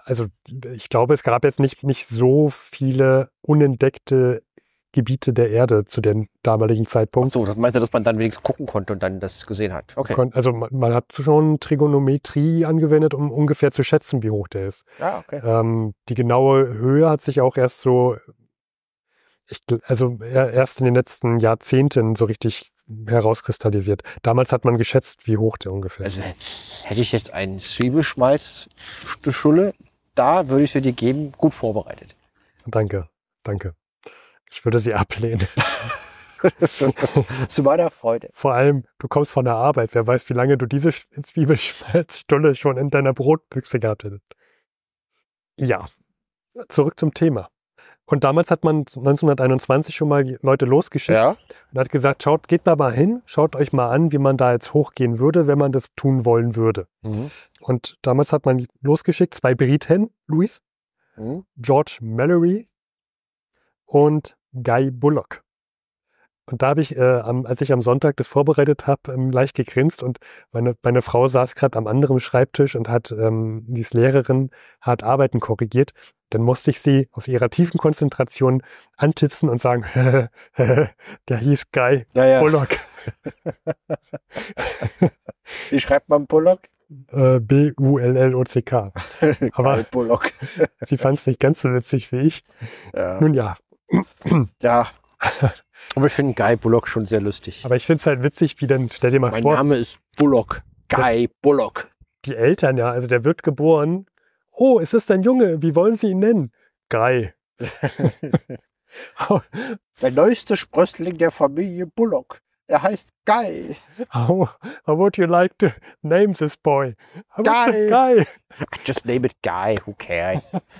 also ich glaube, es gab jetzt nicht, nicht so viele unentdeckte Gebiete der Erde zu dem damaligen Zeitpunkt. Ach so, das meinte, dass man dann wenigstens gucken konnte und dann das gesehen hat. Okay. Also man, man hat schon Trigonometrie angewendet, um ungefähr zu schätzen, wie hoch der ist. Ah, okay. Ähm, die genaue Höhe hat sich auch erst so, ich, also erst in den letzten Jahrzehnten so richtig herauskristallisiert. Damals hat man geschätzt, wie hoch der ungefähr also, ist. Also, hätte ich jetzt einen Zwiebelschmalzschulle, da würde ich sie dir geben, gut vorbereitet. Danke, danke. Ich würde sie ablehnen. Zu meiner Freude. Vor allem, du kommst von der Arbeit. Wer weiß, wie lange du diese Zwiebelschmalzstulle schon in deiner Brotbüchse gehabt hättest. Ja, zurück zum Thema. Und damals hat man 1921 schon mal Leute losgeschickt ja. und hat gesagt, schaut, geht da mal hin, schaut euch mal an, wie man da jetzt hochgehen würde, wenn man das tun wollen würde. Mhm. Und damals hat man losgeschickt zwei Briten, Louis, mhm. George Mallory und Guy Bullock. Und da habe ich, äh, als ich am Sonntag das vorbereitet habe, ähm, leicht gegrinst und meine, meine Frau saß gerade am anderen Schreibtisch und hat, ähm, die ist Lehrerin, hat Arbeiten korrigiert. Dann musste ich sie aus ihrer tiefen Konzentration antitzen und sagen, der hieß Guy ja, ja. Bullock. Wie schreibt man Bullock? Äh, B-U-L-L-O-C-K. Aber Bullock. sie fand es nicht ganz so witzig wie ich. Ja. Nun ja. ja, aber ich finde Guy Bullock schon sehr lustig. Aber ich finde es halt witzig, wie dann, stell dir mal mein vor. Mein Name ist Bullock. Guy der, Bullock. Die Eltern, ja, also der wird geboren. Oh, ist das dein Junge? Wie wollen sie ihn nennen? Guy. Oh. der neueste Sprössling der Familie Bullock. Er heißt Guy. How, how would you like to name this boy? Guy. Guy. just name it Guy. Who cares?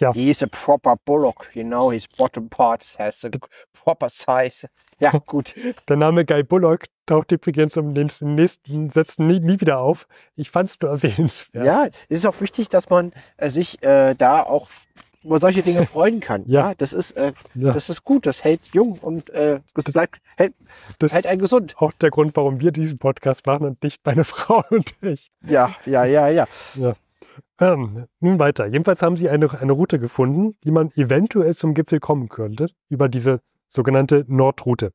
Yeah. He is a proper bullock, you know, his bottom parts has a proper size. Ja, gut. Der Name Guy Bullock taucht übrigens in den nächsten Sätzen nie, nie wieder auf. Ich fand's nur erwähnenswert. Ja, es ist auch wichtig, dass man äh, sich äh, da auch über solche Dinge freuen kann. ja. ja das ist, äh, ja. das ist gut. Das hält jung und äh, bleibt, hält, das hält einen gesund. Auch der Grund, warum wir diesen Podcast machen und nicht meine Frau und ich. Ja, ja, ja, ja. ja. Ähm, nun weiter. Jedenfalls haben sie eine, eine Route gefunden, wie man eventuell zum Gipfel kommen könnte, über diese sogenannte Nordroute.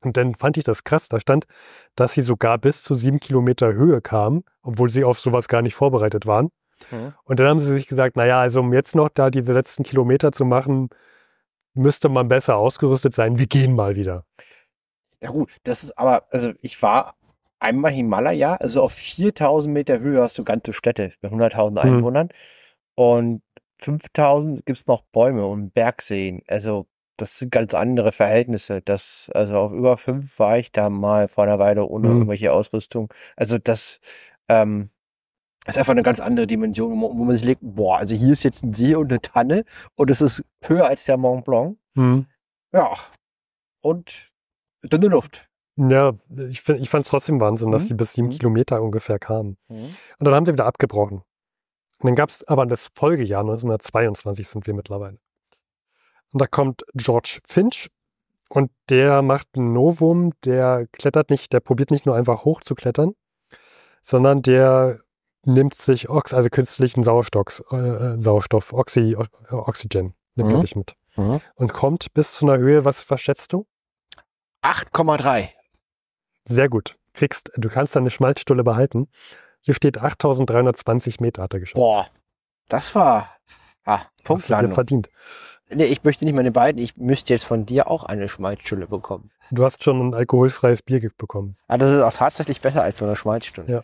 Und dann fand ich das krass, da stand, dass sie sogar bis zu sieben Kilometer Höhe kamen, obwohl sie auf sowas gar nicht vorbereitet waren. Mhm. Und dann haben sie sich gesagt, naja, also um jetzt noch da diese letzten Kilometer zu machen, müsste man besser ausgerüstet sein. Wir gehen mal wieder. Ja gut, das ist aber, also ich war einmal Himalaya, also auf 4000 Meter Höhe hast du ganze Städte mit 100.000 mhm. Einwohnern. Mhm. Und 5000 gibt es noch Bäume und Bergseen. Also das sind ganz andere Verhältnisse. Das, also auf über 5 war ich da mal vor einer Weile ohne mhm. irgendwelche Ausrüstung. Also das ähm, ist einfach eine ganz andere Dimension, wo man sich legt, boah, also hier ist jetzt ein See und eine Tanne und es ist höher als der Mont Blanc. Mhm. Ja. Und dünne Luft. Ja, ich, find, ich fand es trotzdem Wahnsinn, mhm. dass die bis sieben mhm. Kilometer ungefähr kamen. Mhm. Und dann haben die wieder abgebrochen. Und dann gab es aber das Folgejahr, 1922 sind wir mittlerweile. Und da kommt George Finch und der macht ein Novum, der klettert nicht, der probiert nicht nur einfach hoch zu klettern, sondern der nimmt sich Ox, also künstlichen Sauerstoff, äh, äh, Sauerstoff Oxy, äh, Oxygen, nimmt er mhm. sich mit. Mhm. Und kommt bis zu einer Höhe, was, was schätzt du? 8,3. Sehr gut. Fixed. Du kannst deine Schmalzstulle behalten. Hier steht 8320 Meter hat er geschafft. Boah, das war ah, Punktlandung. Hast du verdient. Nee, ich möchte nicht meine beiden. Ich müsste jetzt von dir auch eine Schmalzstulle bekommen. Du hast schon ein alkoholfreies Bier bekommen. Ah, das ist auch tatsächlich besser als so eine Schmalzstulle. Ja.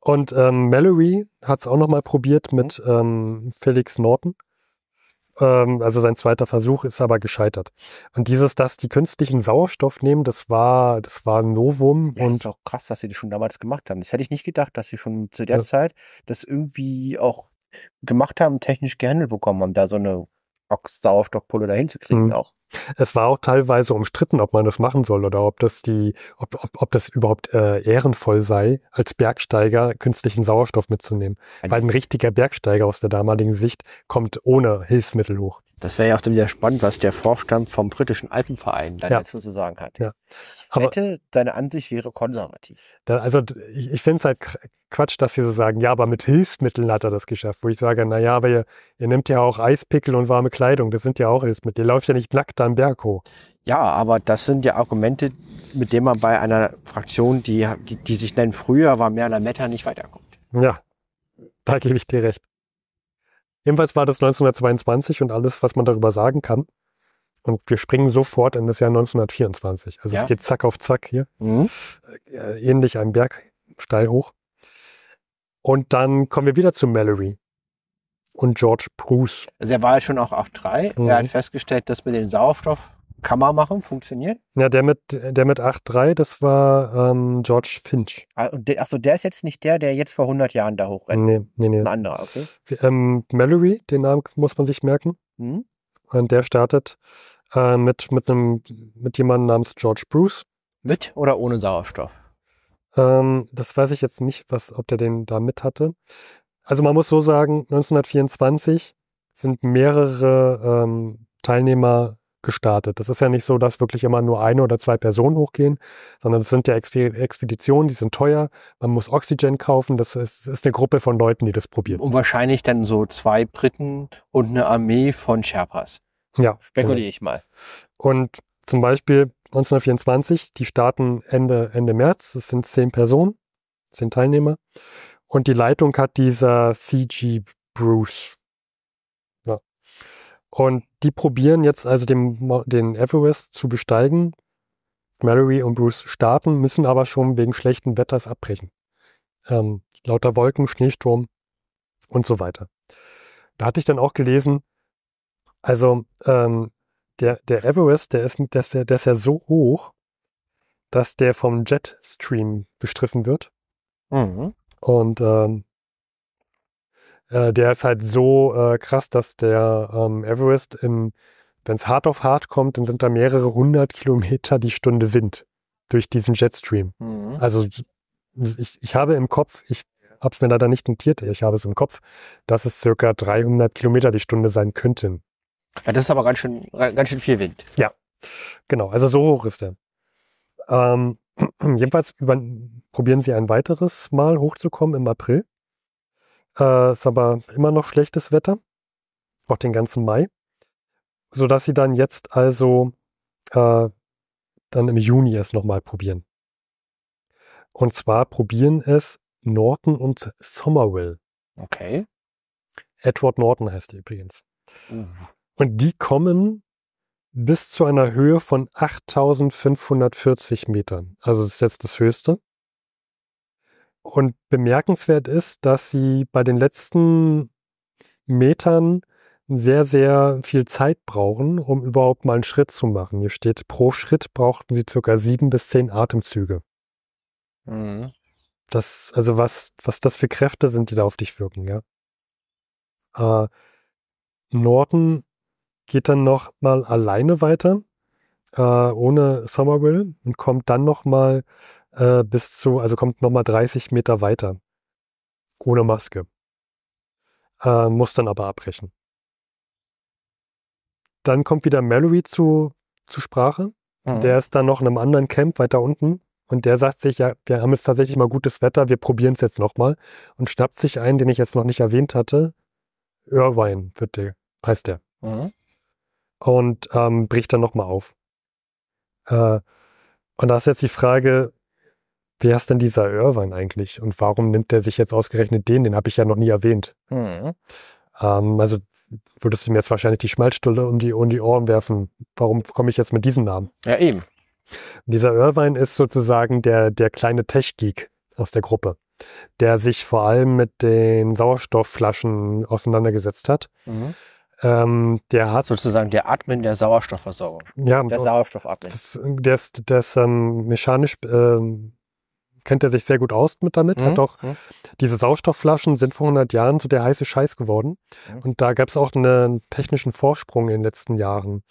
Und ähm, Mallory hat es auch nochmal probiert mit mhm. ähm, Felix Norton. Ähm, also sein zweiter Versuch ist aber gescheitert. Und dieses, dass die künstlichen Sauerstoff nehmen, das war, das war ein Novum. Ja, und ist auch krass, dass sie das schon damals gemacht haben. Das hätte ich nicht gedacht, dass sie schon zu der ja. Zeit das irgendwie auch gemacht haben, technisch gehandelt bekommen haben, da so eine Sauerstoffpulle dahin zu kriegen mhm. auch. Es war auch teilweise umstritten, ob man das machen soll oder ob das die, ob, ob, ob das überhaupt äh, ehrenvoll sei, als Bergsteiger künstlichen Sauerstoff mitzunehmen. Weil ein richtiger Bergsteiger aus der damaligen Sicht kommt ohne Hilfsmittel hoch. Das wäre ja auch dann wieder spannend, was der Vorstand vom britischen Alpenverein dann ja. dazu zu sagen hat. Ja. Aber Wette, seine Ansicht wäre konservativ. Da, also ich, ich finde es halt Quatsch, dass sie so sagen, ja, aber mit Hilfsmitteln hat er das geschafft. Wo ich sage, naja, aber ihr, ihr nehmt ja auch Eispickel und warme Kleidung, das sind ja auch Hilfsmittel. Ihr läuft ja nicht nackt am Berg hoch. Ja, aber das sind ja Argumente, mit denen man bei einer Fraktion, die, die, die sich nennen, früher war mehr Lametta, nicht weiterkommt. Ja, da gebe ich dir recht. Jedenfalls war das 1922 und alles, was man darüber sagen kann. Und wir springen sofort in das Jahr 1924. Also ja. es geht zack auf zack hier. Mhm. Äh, äh, ähnlich einem Berg, steil hoch. Und dann kommen wir wieder zu Mallory und George Bruce. Also er war ja schon auch auf drei. Mhm. Er hat mhm. festgestellt, dass mit dem Sauerstoff kann man machen, funktioniert. Ja, der mit, der mit 8,3, das war ähm, George Finch. Ah, Achso, der ist jetzt nicht der, der jetzt vor 100 Jahren da hochrennt. Nee, nee, nee. Ein anderer, okay. Ähm, Mallory, den Namen muss man sich merken. Mhm. Und der startet äh, mit, mit, einem, mit jemandem namens George Bruce. Mit oder ohne Sauerstoff? Ähm, das weiß ich jetzt nicht, was, ob der den da mit hatte. Also man muss so sagen, 1924 sind mehrere ähm, Teilnehmer gestartet. Das ist ja nicht so, dass wirklich immer nur eine oder zwei Personen hochgehen, sondern es sind ja Expeditionen, die sind teuer, man muss Oxygen kaufen, das ist, ist, eine Gruppe von Leuten, die das probieren. Und wahrscheinlich dann so zwei Briten und eine Armee von Sherpas. Ja. Spekuliere genau. ich mal. Und zum Beispiel 1924, die starten Ende, Ende März, Das sind zehn Personen, zehn Teilnehmer. Und die Leitung hat dieser C.G. Bruce, und die probieren jetzt also den, den Everest zu besteigen. Mallory und Bruce starten, müssen aber schon wegen schlechten Wetters abbrechen. Ähm, lauter Wolken, Schneesturm und so weiter. Da hatte ich dann auch gelesen, also ähm, der, der Everest, der ist, der, ist, der ist ja so hoch, dass der vom Jetstream bestriffen wird. Mhm. Und ähm, äh, der ist halt so äh, krass, dass der ähm, Everest, wenn es hart auf hart kommt, dann sind da mehrere hundert Kilometer die Stunde Wind durch diesen Jetstream. Mhm. Also ich, ich habe im Kopf, ich habe es mir leider nicht notiert, ich habe es im Kopf, dass es circa 300 Kilometer die Stunde sein könnten. Ja, das ist aber ganz schön, ganz schön viel Wind. Ja, genau. Also so hoch ist der. Ähm, jedenfalls über, probieren sie ein weiteres Mal hochzukommen im April. Äh, ist aber immer noch schlechtes Wetter, auch den ganzen Mai, sodass sie dann jetzt also äh, dann im Juni es nochmal probieren. Und zwar probieren es Norton und Somerville. Okay. Edward Norton heißt er übrigens. Mhm. Und die kommen bis zu einer Höhe von 8540 Metern. Also das ist jetzt das Höchste. Und bemerkenswert ist, dass sie bei den letzten Metern sehr, sehr viel Zeit brauchen, um überhaupt mal einen Schritt zu machen. Hier steht, pro Schritt brauchten sie circa sieben bis zehn Atemzüge. Mhm. Das, also was, was das für Kräfte sind, die da auf dich wirken, ja. Äh, Norton geht dann noch mal alleine weiter, äh, ohne Somerville und kommt dann noch mal äh, bis zu, also kommt nochmal 30 Meter weiter. Ohne Maske. Äh, muss dann aber abbrechen. Dann kommt wieder Mallory zu, zu Sprache. Mhm. Der ist dann noch in einem anderen Camp weiter unten. Und der sagt sich, ja, wir haben jetzt tatsächlich mal gutes Wetter, wir probieren es jetzt nochmal. Und schnappt sich einen, den ich jetzt noch nicht erwähnt hatte. Irvine wird der, heißt der. Mhm. Und ähm, bricht dann nochmal auf. Äh, und da ist jetzt die Frage, Wer ist denn dieser Irvine eigentlich und warum nimmt er sich jetzt ausgerechnet den? Den habe ich ja noch nie erwähnt. Mhm. Ähm, also würdest du mir jetzt wahrscheinlich die Schmalzstulle um die, um die Ohren werfen. Warum komme ich jetzt mit diesem Namen? Ja, eben. dieser Irvine ist sozusagen der, der kleine Tech-Geek aus der Gruppe, der sich vor allem mit den Sauerstoffflaschen auseinandergesetzt hat. Mhm. Ähm, der hat sozusagen der Admin der Sauerstoffversorgung. Ja, der Sauerstoffadmin. Der ist, das, das ähm, mechanisch ähm, kennt er sich sehr gut aus mit damit. Mhm. Hat auch mhm. diese Sauerstoffflaschen sind vor 100 Jahren so der heiße Scheiß geworden. Mhm. Und da gab es auch einen technischen Vorsprung in den letzten Jahren.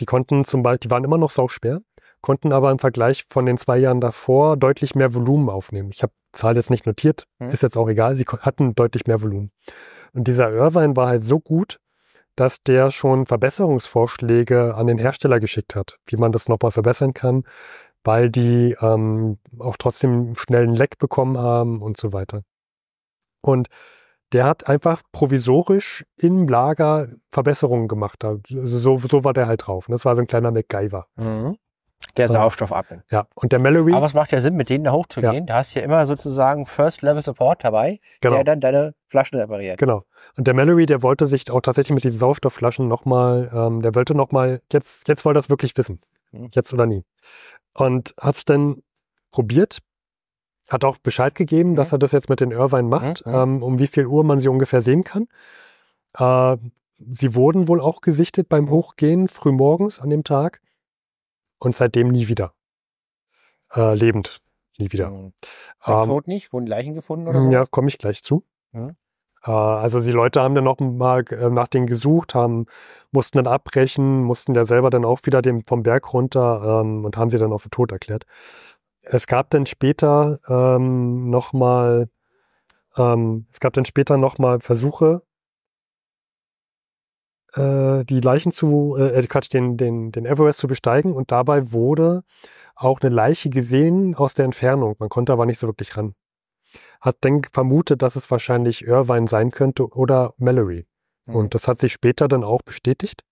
Die konnten zum Beispiel, die waren immer noch sauschwer, konnten aber im Vergleich von den zwei Jahren davor deutlich mehr Volumen aufnehmen. Ich habe Zahl jetzt nicht notiert, mhm. ist jetzt auch egal. Sie hatten deutlich mehr Volumen. Und dieser Irvine war halt so gut, dass der schon Verbesserungsvorschläge an den Hersteller geschickt hat, wie man das nochmal verbessern kann weil die ähm, auch trotzdem schnell einen Leck bekommen haben und so weiter. Und der hat einfach provisorisch im Lager Verbesserungen gemacht. Also so, so war der halt drauf. Ne? das war so ein kleiner MacGyver. Mhm. Der Sauerstoff atmet. Ja, und der Mallory. Aber es macht ja Sinn, mit denen da hochzugehen. Ja. Da hast du ja immer sozusagen First Level Support dabei, genau. der dann deine Flaschen repariert. Genau. Und der Mallory, der wollte sich auch tatsächlich mit diesen Sauerstoffflaschen nochmal, ähm, der wollte nochmal, jetzt, jetzt wollte er das wirklich wissen jetzt oder nie. Und hat es dann probiert, hat auch Bescheid gegeben, dass mhm. er das jetzt mit den Irvine macht, mhm, mhm. ähm, um wie viel Uhr man sie ungefähr sehen kann. Äh, sie wurden wohl auch gesichtet beim Hochgehen frühmorgens an dem Tag und seitdem nie wieder. Äh, lebend, nie wieder. Mhm. Ähm, nicht? Wurden Leichen gefunden oder mm, so? Ja, komme ich gleich zu. Mhm. Äh, also die Leute haben dann nochmal äh, nach denen gesucht, haben, mussten dann abbrechen, mussten ja selber dann auch wieder vom Berg runter ähm, und haben sie dann auch für tot erklärt. Es gab dann später ähm, nochmal, ähm, es gab dann später nochmal Versuche, äh, die Leichen zu, äh, äh, Quatsch, den, den, den Everest zu besteigen und dabei wurde auch eine Leiche gesehen aus der Entfernung. Man konnte aber nicht so wirklich ran hat dann vermutet, dass es wahrscheinlich Irvine sein könnte oder Mallory. Mhm. Und das hat sich später dann auch bestätigt,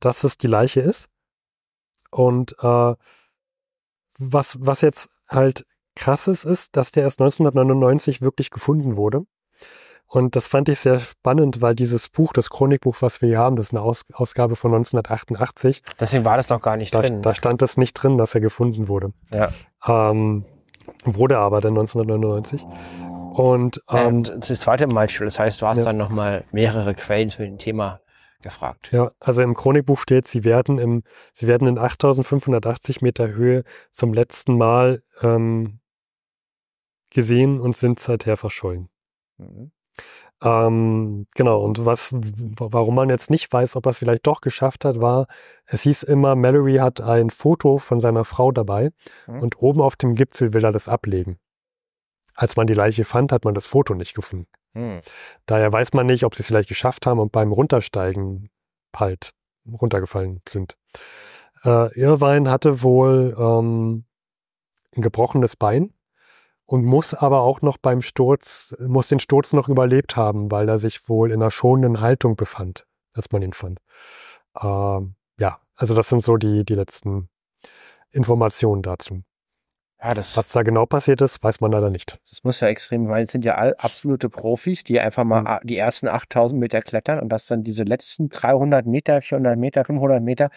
dass es die Leiche ist. Und äh, was, was jetzt halt krass ist, ist, dass der erst 1999 wirklich gefunden wurde. Und das fand ich sehr spannend, weil dieses Buch, das Chronikbuch, was wir hier haben, das ist eine Aus Ausgabe von 1988. Deswegen war das noch gar nicht da, drin. Da stand das nicht drin, dass er gefunden wurde. Ja. Ähm, wurde aber dann 1999. Und ähm, ja, das zweite Mal schon. Das heißt, du hast ja. dann nochmal mehrere Quellen zu dem Thema gefragt. Ja, also im Chronikbuch steht, sie werden, im, sie werden in 8580 Meter Höhe zum letzten Mal ähm, gesehen und sind seither verschollen. Mhm. Ähm, genau, und was, warum man jetzt nicht weiß, ob er es vielleicht doch geschafft hat, war, es hieß immer, Mallory hat ein Foto von seiner Frau dabei mhm. und oben auf dem Gipfel will er das ablegen. Als man die Leiche fand, hat man das Foto nicht gefunden. Mhm. Daher weiß man nicht, ob sie es vielleicht geschafft haben und beim Runtersteigen halt runtergefallen sind. Äh, Irvine hatte wohl ähm, ein gebrochenes Bein und muss aber auch noch beim Sturz, muss den Sturz noch überlebt haben, weil er sich wohl in einer schonenden Haltung befand, als man ihn fand. Ähm, ja, also das sind so die, die letzten Informationen dazu. Ja, das, Was da genau passiert ist, weiß man leider nicht. Das muss ja extrem sein. Es sind ja all, absolute Profis, die einfach mal mhm. die ersten 8000 Meter klettern und dass dann diese letzten 300 Meter, 400 Meter, 500 Meter,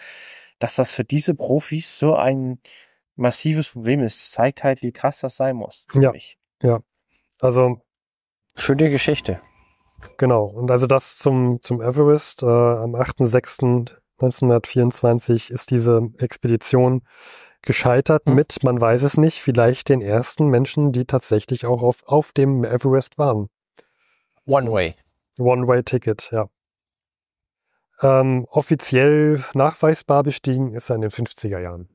dass das für diese Profis so ein massives Problem ist. Das zeigt halt, wie krass das sein muss. Ja. Mich. Ja. Also. Schöne Geschichte. Genau. Und also das zum, zum Everest. Äh, am 8.6.1924 ist diese Expedition gescheitert mhm. mit, man weiß es nicht, vielleicht den ersten Menschen, die tatsächlich auch auf, auf dem Everest waren. One-Way. One-Way-Ticket, ja. Ähm, offiziell nachweisbar bestiegen ist er in den 50er Jahren.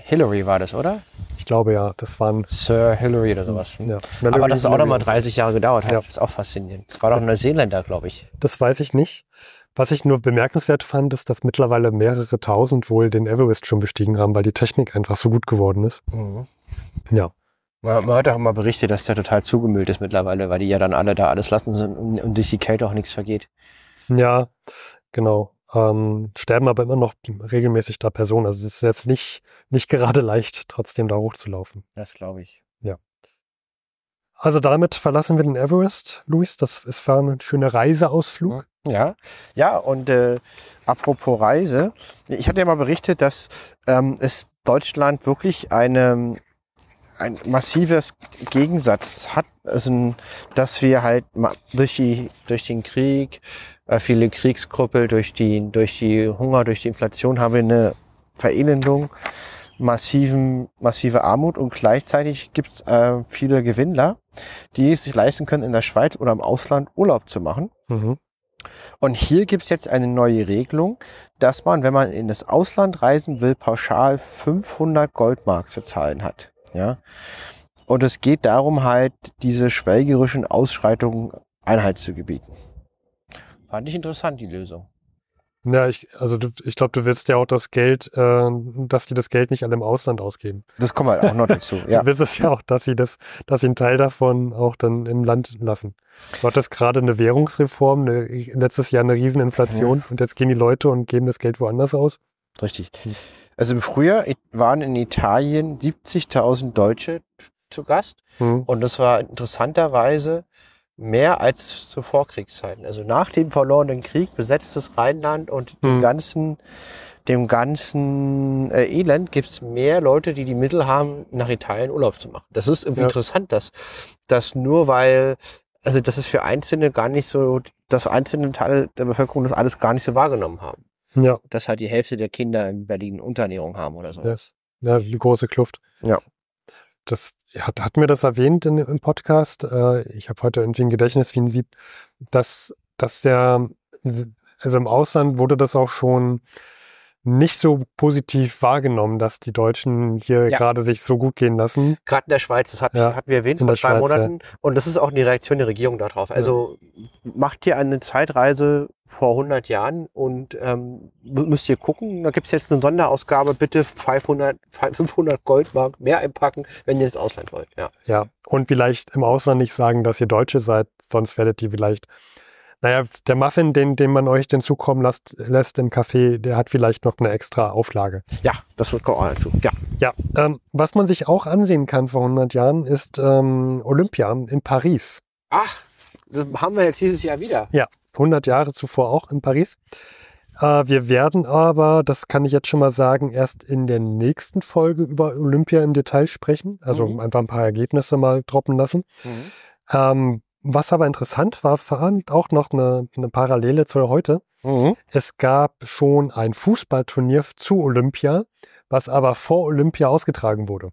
Hillary war das, oder? Ich glaube ja, das waren. Sir Hillary oder sowas. Ja. Aber das hat auch nochmal 30 Jahre gedauert Ja. Das ist auch faszinierend. Das war doch ein Neuseeländer, glaube ich. Das weiß ich nicht. Was ich nur bemerkenswert fand, ist, dass mittlerweile mehrere tausend wohl den Everest schon bestiegen haben, weil die Technik einfach so gut geworden ist. Mhm. Ja. Man, man, hat auch mal berichtet, dass der total zugemüllt ist mittlerweile, weil die ja dann alle da alles lassen und, und durch die Kälte auch nichts vergeht. Ja, genau ähm, sterben aber immer noch regelmäßig da Personen. Also es ist jetzt nicht, nicht gerade leicht, trotzdem da hochzulaufen. Das glaube ich. Ja. Also damit verlassen wir den Everest, Luis. Das ist für einen schönen Reiseausflug. Hm, ja, ja. Und äh, apropos Reise, ich hatte ja mal berichtet, dass ähm, es Deutschland wirklich eine ein massives Gegensatz hat, also, dass wir halt durch, die, durch den Krieg, äh, viele Kriegskrüppel durch die, durch die Hunger, durch die Inflation haben wir eine Verelendung, massiven, massive Armut und gleichzeitig gibt es äh, viele Gewinnler, die es sich leisten können, in der Schweiz oder im Ausland Urlaub zu machen. Mhm. Und hier gibt es jetzt eine neue Regelung, dass man, wenn man in das Ausland reisen will, pauschal 500 Goldmark zu zahlen hat. Ja? Und es geht darum, halt diese schwelgerischen Ausschreitungen Einhalt zu gebieten. Fand ich interessant, die Lösung. Ja, ich, also du, ich glaube, du willst ja auch das Geld, äh, dass die das Geld nicht an dem Ausland ausgeben. Das kommt halt auch noch dazu. Ja. du willst es ja auch, dass sie das, dass sie einen Teil davon auch dann im Land lassen. Du hattest gerade eine Währungsreform, eine, letztes Jahr eine Rieseninflation ja. Mhm. und jetzt gehen die Leute und geben das Geld woanders aus. Richtig. Hm. Also im Frühjahr waren in Italien 70.000 Deutsche zu Gast mhm. und das war interessanterweise mehr als zu Vorkriegszeiten. Also nach dem verlorenen Krieg besetzt das Rheinland und hm. dem ganzen, dem ganzen äh, Elend gibt es mehr Leute, die die Mittel haben, nach Italien Urlaub zu machen. Das ist irgendwie ja. interessant, dass, dass nur weil, also das ist für Einzelne gar nicht so, dass einzelne Teile der Bevölkerung das alles gar nicht so wahrgenommen haben. Ja. Dass halt die Hälfte der Kinder in Berlin Unterernährung haben oder so. Ja, ja die große Kluft. Ja das hat, hat mir das erwähnt in, im Podcast. Äh, ich habe heute irgendwie ein Gedächtnis wie ein Sieb, dass, dass der, also im Ausland wurde das auch schon nicht so positiv wahrgenommen, dass die Deutschen hier ja. gerade sich so gut gehen lassen. Gerade in der Schweiz, das hat, ja. hatten wir erwähnt, in vor zwei Schweiz, Monaten. Ja. Und das ist auch eine Reaktion der Regierung darauf. Also macht ihr eine Zeitreise vor 100 Jahren und ähm, müsst ihr gucken, da gibt es jetzt eine Sonderausgabe, bitte 500, 500 Goldmark mehr einpacken, wenn ihr ins Ausland wollt. Ja. ja, und vielleicht im Ausland nicht sagen, dass ihr Deutsche seid, sonst werdet ihr vielleicht naja, der Muffin, den, den man euch denn zukommen lasst, lässt im Café, der hat vielleicht noch eine extra Auflage. Ja, das wird auch dazu. Ja. ja ähm, was man sich auch ansehen kann vor 100 Jahren, ist ähm, Olympia in Paris. Ach, das haben wir jetzt dieses Jahr wieder. Ja, 100 Jahre zuvor auch in Paris. Äh, wir werden aber, das kann ich jetzt schon mal sagen, erst in der nächsten Folge über Olympia im Detail sprechen. Also mhm. einfach ein paar Ergebnisse mal droppen lassen. Mhm. Ähm, was aber interessant war, fand auch noch eine, eine Parallele zu heute. Mhm. Es gab schon ein Fußballturnier zu Olympia, was aber vor Olympia ausgetragen wurde.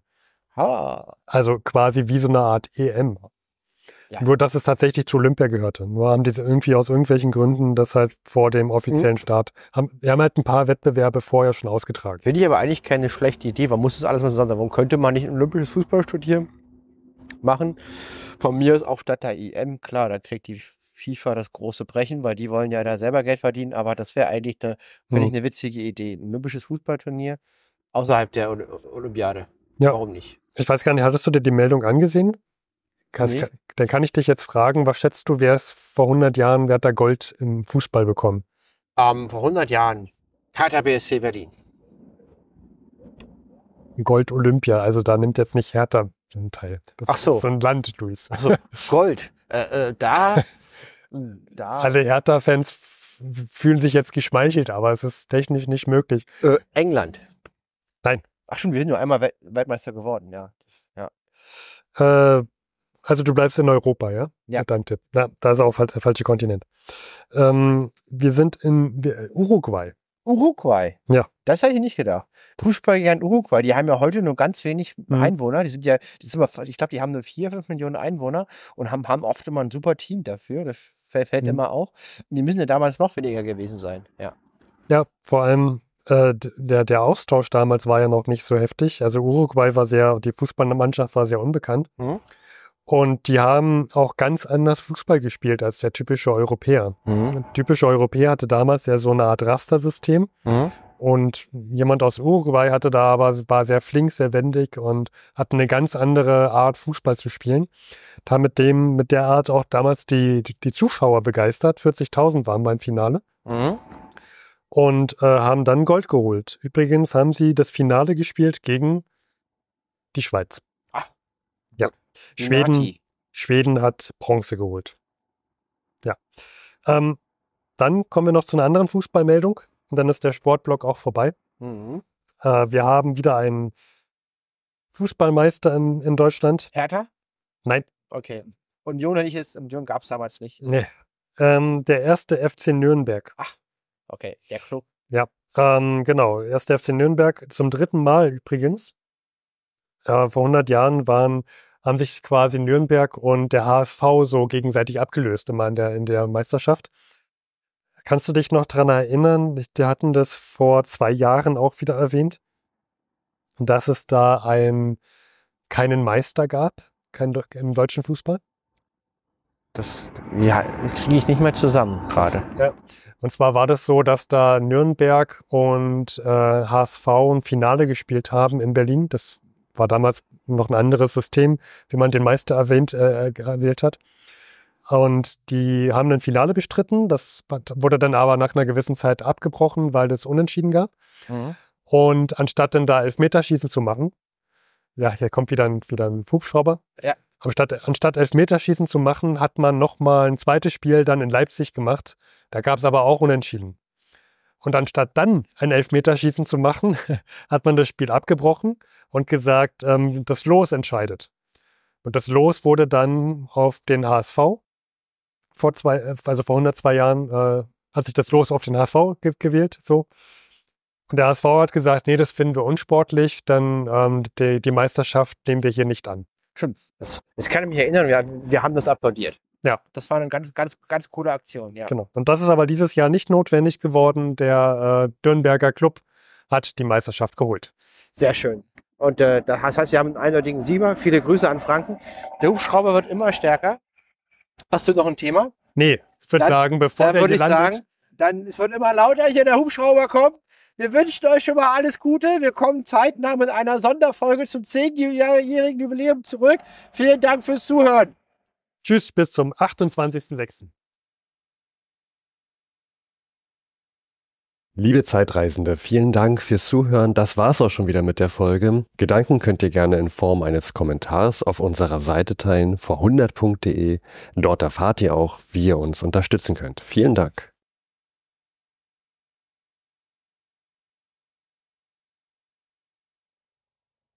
Ha. Also quasi wie so eine Art EM. Ja. Nur, dass es tatsächlich zu Olympia gehörte. Nur haben diese irgendwie aus irgendwelchen Gründen das halt vor dem offiziellen mhm. Start, haben, wir haben halt ein paar Wettbewerbe vorher schon ausgetragen. Finde ich aber eigentlich keine schlechte Idee. Man muss das alles mal zusammen sagen. Warum könnte man nicht ein olympisches Fußball studieren? machen. Von mir ist auch statt der EM, klar, da kriegt die FIFA das große Brechen, weil die wollen ja da selber Geld verdienen, aber das wäre eigentlich eine, mhm. ich eine witzige Idee. Ein olympisches Fußballturnier außerhalb der Olympiade. Ja. Warum nicht? Ich weiß gar nicht, hattest du dir die Meldung angesehen? Kannst, nee. Dann kann ich dich jetzt fragen, was schätzt du, wer es vor 100 Jahren, wer hat da Gold im Fußball bekommen? Um, ähm, vor 100 Jahren Hertha BSC Berlin. Gold Olympia, also da nimmt jetzt nicht Hertha ein Teil. Das Ach so. so ein Land, Luis. Ach so. Gold. Äh, äh, da, hm, da. Alle Hertha-Fans fühlen sich jetzt geschmeichelt, aber es ist technisch nicht möglich. Äh, England. Nein. Ach schon, wir sind nur einmal We Weltmeister geworden, ja. ja. Äh, also du bleibst in Europa, ja? Ja. Mit deinem Tipp. Ja, da ist auch der falsche Kontinent. Ähm, wir sind in Uruguay. Uruguay? Ja. Das hätte ich nicht gedacht. Fußball in Uruguay, die haben ja heute nur ganz wenig mhm. Einwohner. Die sind ja, die sind immer, ich glaube, die haben nur vier, fünf Millionen Einwohner und haben, haben oft immer ein super Team dafür. Das fällt mhm. immer auch. Die müssen ja damals noch weniger gewesen sein. Ja, ja vor allem äh, der, der Austausch damals war ja noch nicht so heftig. Also Uruguay war sehr, die Fußballmannschaft war sehr unbekannt. Mhm. Und die haben auch ganz anders Fußball gespielt als der typische Europäer. Mhm. Der typische Europäer hatte damals ja so eine Art Rastersystem. Mhm. Und jemand aus Uruguay hatte da aber, war sehr flink, sehr wendig und hatte eine ganz andere Art, Fußball zu spielen. Da mit dem, mit der Art auch damals die, die, die Zuschauer begeistert. 40.000 waren beim Finale. Mhm. Und äh, haben dann Gold geholt. Übrigens haben sie das Finale gespielt gegen die Schweiz. Ah. Ja. Schweden, Schweden hat Bronze geholt. Ja. Ähm, dann kommen wir noch zu einer anderen Fußballmeldung. Und dann ist der Sportblock auch vorbei. Mhm. Äh, wir haben wieder einen Fußballmeister in, in Deutschland. Hertha? Nein. Okay. Union hätte ich jetzt, Union gab es damals nicht. Nee. Ähm, der erste FC Nürnberg. Ach, okay, der Klug. Ja, ähm, genau. Erste FC Nürnberg zum dritten Mal übrigens. Äh, vor 100 Jahren waren, haben sich quasi Nürnberg und der HSV so gegenseitig abgelöst immer in der, in der Meisterschaft. Kannst du dich noch daran erinnern? Wir hatten das vor zwei Jahren auch wieder erwähnt, dass es da einen, keinen Meister gab kein, im deutschen Fußball. Das ja, kriege ich nicht mehr zusammen gerade. Ja. Und zwar war das so, dass da Nürnberg und äh, HSV ein Finale gespielt haben in Berlin. Das war damals noch ein anderes System, wie man den Meister erwähnt, äh, äh gewählt hat. Und die haben ein Finale bestritten. Das wurde dann aber nach einer gewissen Zeit abgebrochen, weil es Unentschieden gab. Mhm. Und anstatt dann da Elfmeterschießen zu machen, ja, hier kommt wieder ein, wieder ein Hubschrauber. Ja. Anstatt, anstatt Elfmeterschießen zu machen, hat man nochmal ein zweites Spiel dann in Leipzig gemacht. Da gab es aber auch Unentschieden. Und anstatt dann ein Elfmeterschießen zu machen, hat man das Spiel abgebrochen und gesagt, ähm, das Los entscheidet. Und das Los wurde dann auf den HSV vor zwei, äh, also vor 102 Jahren äh, hat sich das Los auf den HSV ge gewählt, so. Und der HSV hat gesagt, nee, das finden wir unsportlich, dann ähm, die, die, Meisterschaft nehmen wir hier nicht an. Stimmt. Das, ich kann mich erinnern, wir, wir haben das applaudiert. Ja. Das war eine ganz, ganz, ganz coole Aktion, ja. Genau. Und das ist aber dieses Jahr nicht notwendig geworden. Der äh, Dürnberger Club hat die Meisterschaft geholt. Sehr schön. Und äh, das heißt, wir haben einen eindeutigen Sieber. Viele Grüße an Franken. Der Hubschrauber wird immer stärker. Hast du noch ein Thema? Nee, ich würde sagen, bevor dann der hier landet. Sagen, dann, es wird immer lauter hier, der Hubschrauber kommt. Wir wünschen euch schon mal alles Gute. Wir kommen zeitnah mit einer Sonderfolge zum 10-jährigen Jubiläum zurück. Vielen Dank fürs Zuhören. Tschüss, bis zum 28.06. Liebe Zeitreisende, vielen Dank fürs Zuhören. Das war's auch schon wieder mit der Folge. Gedanken könnt ihr gerne in Form eines Kommentars auf unserer Seite teilen, vor100.de. Dort erfahrt ihr auch, wie ihr uns unterstützen könnt. Vielen Dank.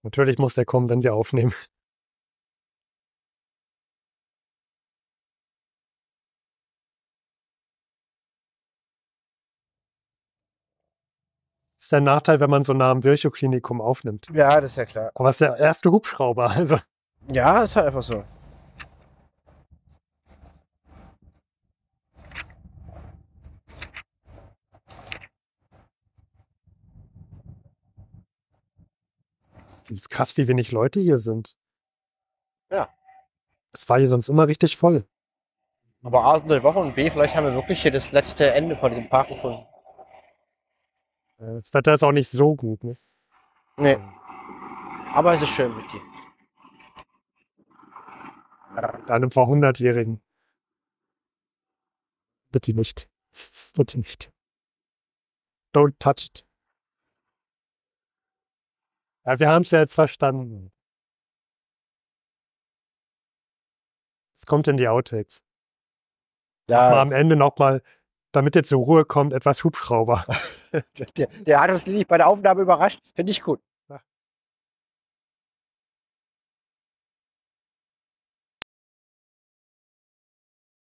Natürlich muss der kommen, wenn wir aufnehmen. ist der Nachteil, wenn man so nah am Virchow-Klinikum aufnimmt. Ja, das ist ja klar. Aber es ist der erste Hubschrauber, also. Ja, ist halt einfach so. Es ist krass, wie wenig Leute hier sind. Ja. Es war hier sonst immer richtig voll. Aber A sind eine Woche und B, vielleicht haben wir wirklich hier das letzte Ende von diesem Park gefunden. Äh, das Wetter ist auch nicht so gut, ne? Nee. Aber es ist schön mit dir. Mit einem vor 100-Jährigen. Bitte nicht. Bitte nicht. Don't touch it. Ja, wir haben es ja jetzt verstanden. Es kommt in die Outtakes. Ja. Mal am Ende nochmal damit er zur Ruhe kommt, etwas Hubschrauber. der, der hat uns nicht bei der Aufnahme überrascht. Finde ich gut.